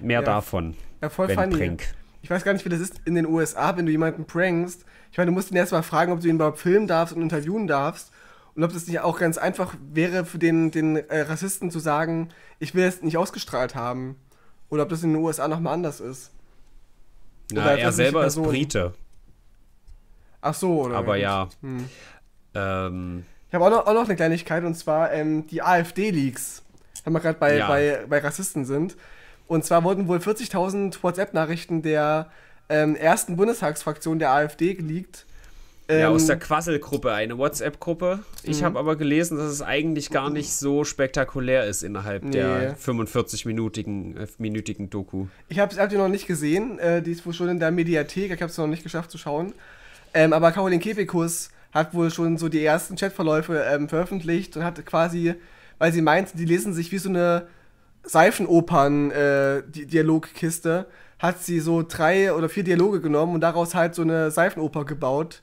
Mehr ja. davon. Ja, voll funny. Prank. Ich weiß gar nicht, wie das ist in den USA, wenn du jemanden prankst, ich meine, du musst ihn erstmal fragen, ob du ihn überhaupt filmen darfst und interviewen darfst. Und ob das nicht auch ganz einfach wäre, für den, den äh, Rassisten zu sagen, ich will es nicht ausgestrahlt haben. Oder ob das in den USA nochmal anders ist. Na, oder er selber ist Brite. Ach so, oder? Aber ja. Hm. Ähm. Ich habe auch noch, auch noch eine Kleinigkeit und zwar ähm, die AfD-Leaks, wenn wir gerade bei, ja. bei, bei Rassisten sind. Und zwar wurden wohl 40.000 WhatsApp-Nachrichten der ähm, ersten Bundestagsfraktion der AfD geleakt. Ja, aus ähm, der Quasselgruppe, eine WhatsApp-Gruppe. Ich mhm. habe aber gelesen, dass es eigentlich gar nicht so spektakulär ist innerhalb nee. der 45-minütigen äh, minütigen Doku. Ich habe hab die noch nicht gesehen, äh, die ist wohl schon in der Mediathek, ich habe es noch nicht geschafft zu schauen. Ähm, aber Caroline Kebekus hat wohl schon so die ersten Chatverläufe ähm, veröffentlicht und hat quasi, weil sie meint, die lesen sich wie so eine Seifenopern-Dialogkiste. Äh, hat sie so drei oder vier Dialoge genommen und daraus halt so eine Seifenoper gebaut.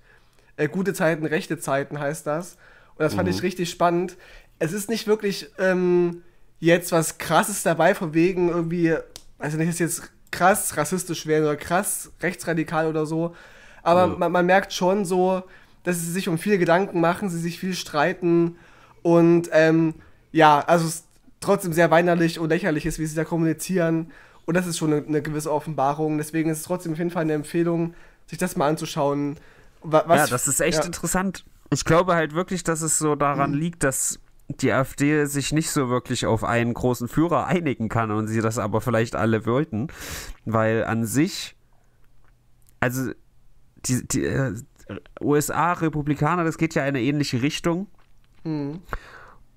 Äh, gute Zeiten, rechte Zeiten heißt das. Und das mhm. fand ich mhm. richtig spannend. Es ist nicht wirklich ähm, jetzt was Krasses dabei, von wegen irgendwie, also nicht, dass jetzt krass rassistisch werden oder krass rechtsradikal oder so. Aber mhm. man, man merkt schon so, dass sie sich um viele Gedanken machen, sie sich viel streiten und ähm, ja, also es trotzdem sehr weinerlich und lächerlich ist, wie sie da kommunizieren. Und das ist schon eine, eine gewisse Offenbarung. Deswegen ist es trotzdem auf jeden Fall eine Empfehlung, sich das mal anzuschauen. Was, ja, das ist echt ja. interessant. Ich glaube halt wirklich, dass es so daran mhm. liegt, dass die AfD sich nicht so wirklich auf einen großen Führer einigen kann und sie das aber vielleicht alle wollten, weil an sich, also die, die äh, USA-Republikaner, das geht ja in eine ähnliche Richtung. Mhm.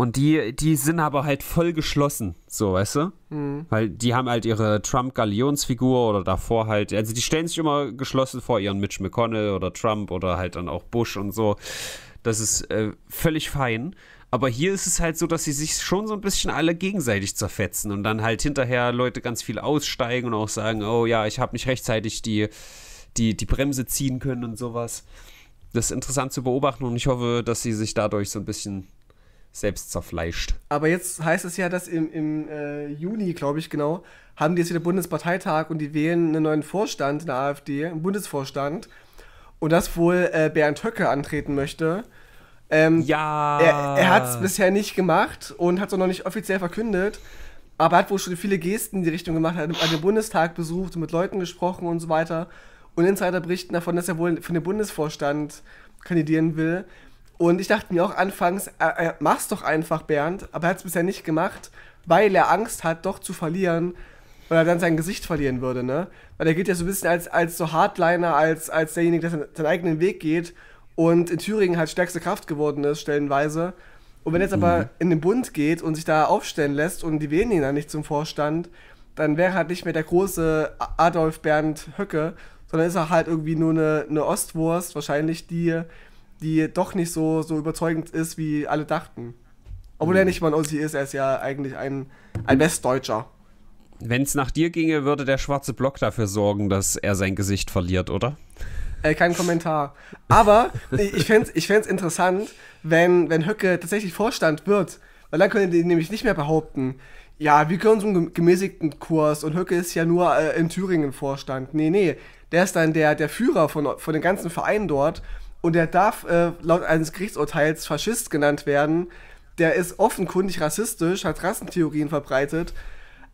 Und die, die sind aber halt voll geschlossen, so, weißt du? Mhm. Weil die haben halt ihre Trump-Galionsfigur oder davor halt, also die stellen sich immer geschlossen vor ihren Mitch McConnell oder Trump oder halt dann auch Bush und so. Das ist äh, völlig fein. Aber hier ist es halt so, dass sie sich schon so ein bisschen alle gegenseitig zerfetzen und dann halt hinterher Leute ganz viel aussteigen und auch sagen, oh ja, ich habe nicht rechtzeitig die, die, die Bremse ziehen können und sowas. Das ist interessant zu beobachten und ich hoffe, dass sie sich dadurch so ein bisschen selbst zerfleischt. Aber jetzt heißt es ja, dass im, im äh, Juni, glaube ich genau, haben die jetzt wieder Bundesparteitag und die wählen einen neuen Vorstand in der AfD, einen Bundesvorstand. Und das wohl äh, Bernd Höcke antreten möchte. Ähm, ja. Er, er hat es bisher nicht gemacht und hat es auch noch nicht offiziell verkündet. Aber hat wohl schon viele Gesten in die Richtung gemacht, hat den Bundestag besucht, mit Leuten gesprochen und so weiter. Und Insider berichten davon, dass er wohl für den Bundesvorstand kandidieren will. Und ich dachte mir auch anfangs, äh, äh mach's doch einfach, Bernd, aber er hat es bisher nicht gemacht, weil er Angst hat, doch zu verlieren, weil er dann sein Gesicht verlieren würde, ne? Weil er geht ja so ein bisschen als, als so Hardliner, als, als derjenige, der seinen, seinen eigenen Weg geht und in Thüringen halt stärkste Kraft geworden ist, stellenweise. Und wenn er jetzt mhm. aber in den Bund geht und sich da aufstellen lässt und die wählen ihn dann nicht zum Vorstand, dann wäre er halt nicht mehr der große Adolf Bernd Höcke, sondern ist er halt irgendwie nur eine, eine Ostwurst, wahrscheinlich die die doch nicht so, so überzeugend ist, wie alle dachten. Obwohl er mhm. nicht mal ein Ossi ist, er ist ja eigentlich ein, ein Westdeutscher. Wenn es nach dir ginge, würde der schwarze Block dafür sorgen, dass er sein Gesicht verliert, oder? Äh, kein Kommentar. Aber ich fände es ich interessant, wenn, wenn Höcke tatsächlich Vorstand wird. Weil dann können die nämlich nicht mehr behaupten, ja, wir können so einen gemäßigten Kurs und Höcke ist ja nur äh, in Thüringen Vorstand. Nee, nee, der ist dann der, der Führer von, von den ganzen Vereinen dort und der darf äh, laut eines Gerichtsurteils Faschist genannt werden. Der ist offenkundig rassistisch, hat Rassentheorien verbreitet.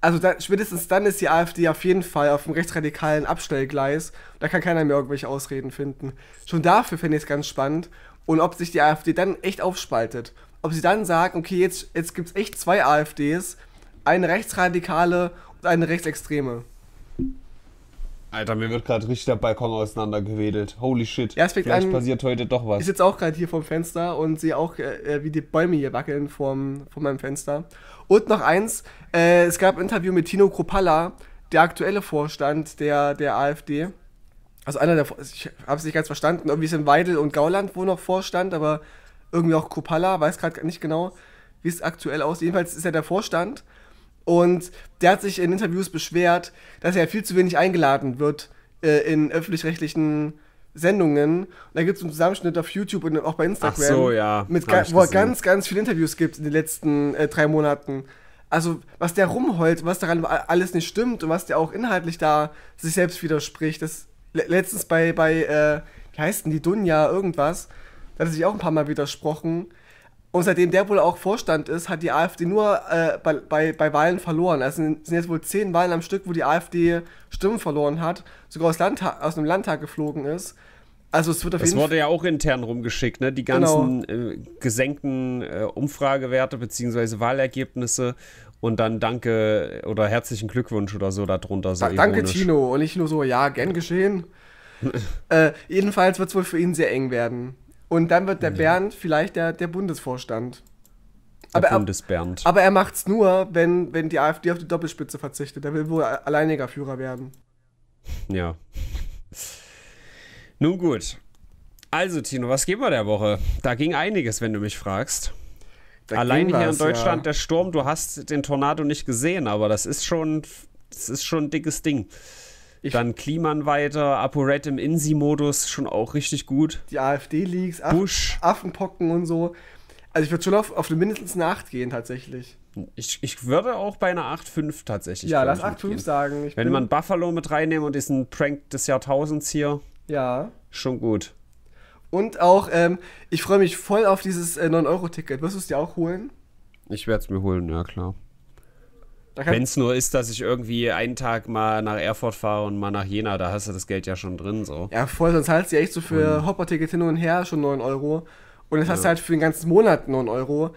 Also da, spätestens dann ist die AfD auf jeden Fall auf dem rechtsradikalen Abstellgleis. Da kann keiner mehr irgendwelche Ausreden finden. Schon dafür finde ich es ganz spannend. Und ob sich die AfD dann echt aufspaltet. Ob sie dann sagen, okay, jetzt, jetzt gibt es echt zwei AfDs, eine rechtsradikale und eine rechtsextreme. Alter, mir wird gerade richtig der Balkon auseinandergewedelt. Holy shit. Ja, Vielleicht an, passiert heute doch was. Ich sitze auch gerade hier vorm Fenster und sehe auch, äh, äh, wie die Bäume hier wackeln vorm, vor meinem Fenster. Und noch eins: äh, Es gab ein Interview mit Tino Kropalla, der aktuelle Vorstand der, der AfD. Also einer der, ich habe es nicht ganz verstanden, irgendwie sind Weidel und Gauland wohl noch Vorstand, aber irgendwie auch Kropalla, weiß gerade nicht genau, wie es aktuell aussieht. Jedenfalls ist er der Vorstand und der hat sich in Interviews beschwert, dass er viel zu wenig eingeladen wird äh, in öffentlich-rechtlichen Sendungen. Und da gibt es einen Zusammenschnitt auf YouTube und auch bei Instagram. Ach so, ja. Mit ga wo er ganz, ganz viele Interviews gibt in den letzten äh, drei Monaten. Also, was der rumheult, was daran alles nicht stimmt und was der auch inhaltlich da sich selbst widerspricht. Das letztens bei, bei äh, wie heißt denn die Dunja, irgendwas, da hat er sich auch ein paar Mal widersprochen. Und seitdem der wohl auch Vorstand ist, hat die AfD nur äh, bei, bei, bei, Wahlen verloren. Also sind jetzt wohl zehn Wahlen am Stück, wo die AfD Stimmen verloren hat, sogar aus, Landtag, aus dem Landtag geflogen ist. Also es wird auf das jeden wurde F ja auch intern rumgeschickt, ne? Die ganzen genau. äh, gesenkten äh, Umfragewerte bzw. Wahlergebnisse und dann danke oder herzlichen Glückwunsch oder so darunter. So da, danke Tino und nicht nur so, ja, gern geschehen. Äh, jedenfalls wird es wohl für ihn sehr eng werden. Und dann wird der ja. Bernd vielleicht der, der Bundesvorstand. Der aber Bundesbernd. Er, aber er macht's nur, wenn, wenn die AfD auf die Doppelspitze verzichtet. Er will wohl alleiniger Führer werden. Ja. Nun gut. Also, Tino, was geben wir der Woche? Da ging einiges, wenn du mich fragst. Da Allein hier was, in Deutschland ja. der Sturm, du hast den Tornado nicht gesehen, aber das ist schon, das ist schon ein dickes Ding. Ich dann Kliman weiter, ApoRed im Insi-Modus, schon auch richtig gut. Die AfD-Leaks, Aff Bush. Affenpocken und so. Also ich würde schon auf, auf eine mindestens eine 8 gehen tatsächlich. Ich, ich würde auch bei einer 8,5 tatsächlich. Ja, lass 8,5 sagen. Ich Wenn man Buffalo mit reinnehmen und diesen Prank des Jahrtausends hier. Ja. Schon gut. Und auch, ähm, ich freue mich voll auf dieses äh, 9-Euro-Ticket. Wirst du es dir auch holen? Ich werde es mir holen, ja klar. Wenn es nur ist, dass ich irgendwie einen Tag mal nach Erfurt fahre und mal nach Jena, da hast du das Geld ja schon drin. so. Ja, voll, sonst zahlst du ja echt so für mhm. Hopper-Ticket hin und her schon 9 Euro. Und jetzt ja. hast du halt für den ganzen Monat 9 Euro.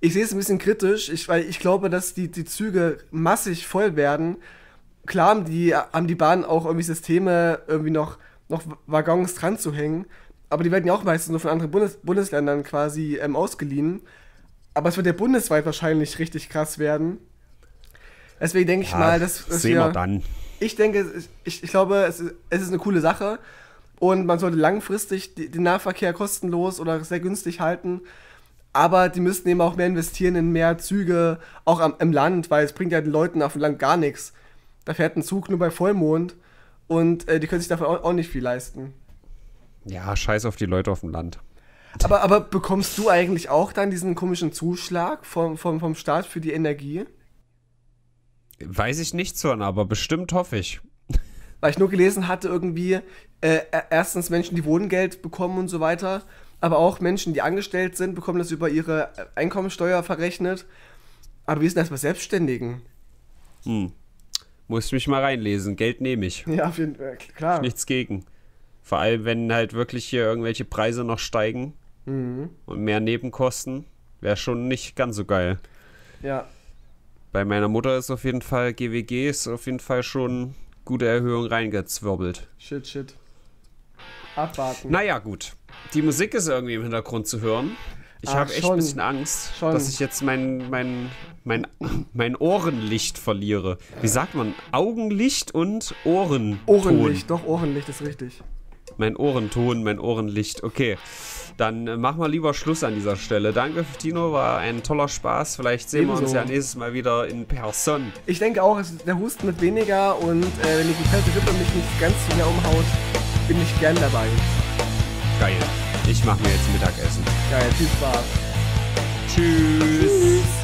Ich sehe es ein bisschen kritisch, ich, weil ich glaube, dass die, die Züge massig voll werden. Klar haben die, haben die Bahnen auch irgendwie Systeme, irgendwie noch, noch Waggons dran zu hängen. Aber die werden ja auch meistens nur von anderen Bundes Bundesländern quasi ähm, ausgeliehen. Aber es wird ja bundesweit wahrscheinlich richtig krass werden. Deswegen denke ich ja, mal, dass. dass sehen wir, wir dann. Ich denke, ich, ich glaube, es ist, es ist eine coole Sache und man sollte langfristig den Nahverkehr kostenlos oder sehr günstig halten. Aber die müssten eben auch mehr investieren in mehr Züge, auch am, im Land, weil es bringt ja den Leuten auf dem Land gar nichts. Da fährt ein Zug nur bei Vollmond und äh, die können sich davon auch, auch, nicht viel leisten. Ja, scheiß auf die Leute auf dem Land. Aber, aber bekommst du eigentlich auch dann diesen komischen Zuschlag vom, vom, vom Staat für die Energie? Weiß ich nichts von, aber bestimmt hoffe ich. Weil ich nur gelesen hatte, irgendwie, äh, erstens Menschen, die Wohngeld bekommen und so weiter, aber auch Menschen, die angestellt sind, bekommen das über ihre äh, Einkommensteuer verrechnet. Aber wir sind erstmal Selbstständigen. Hm. Muss mich mal reinlesen. Geld nehme ich. Ja, für, äh, klar. Nichts gegen. Vor allem, wenn halt wirklich hier irgendwelche Preise noch steigen mhm. und mehr Nebenkosten, wäre schon nicht ganz so geil. Ja, bei meiner Mutter ist auf jeden Fall GWG ist auf jeden Fall schon gute Erhöhung reingezwirbelt. Shit, shit. Abwarten. Naja, gut. Die Musik ist irgendwie im Hintergrund zu hören. Ich ah, habe echt ein bisschen Angst, schon. dass ich jetzt mein, mein, mein, mein Ohrenlicht verliere. Wie sagt man? Augenlicht und Ohren. Ohrenlicht, doch, Ohrenlicht ist richtig. Mein Ohrenton, mein Ohrenlicht, okay dann äh, machen wir lieber Schluss an dieser Stelle. Danke, Tino, war ein toller Spaß. Vielleicht sehen Ebenso. wir uns ja nächstes Mal wieder in Person. Ich denke auch, der Husten wird weniger und äh, wenn die gefällte Rippe mich nicht ganz zu mir umhaut, bin ich gern dabei. Geil. Ich mache mir jetzt Mittagessen. Geil, viel Spaß. Tschüss. Tschüss.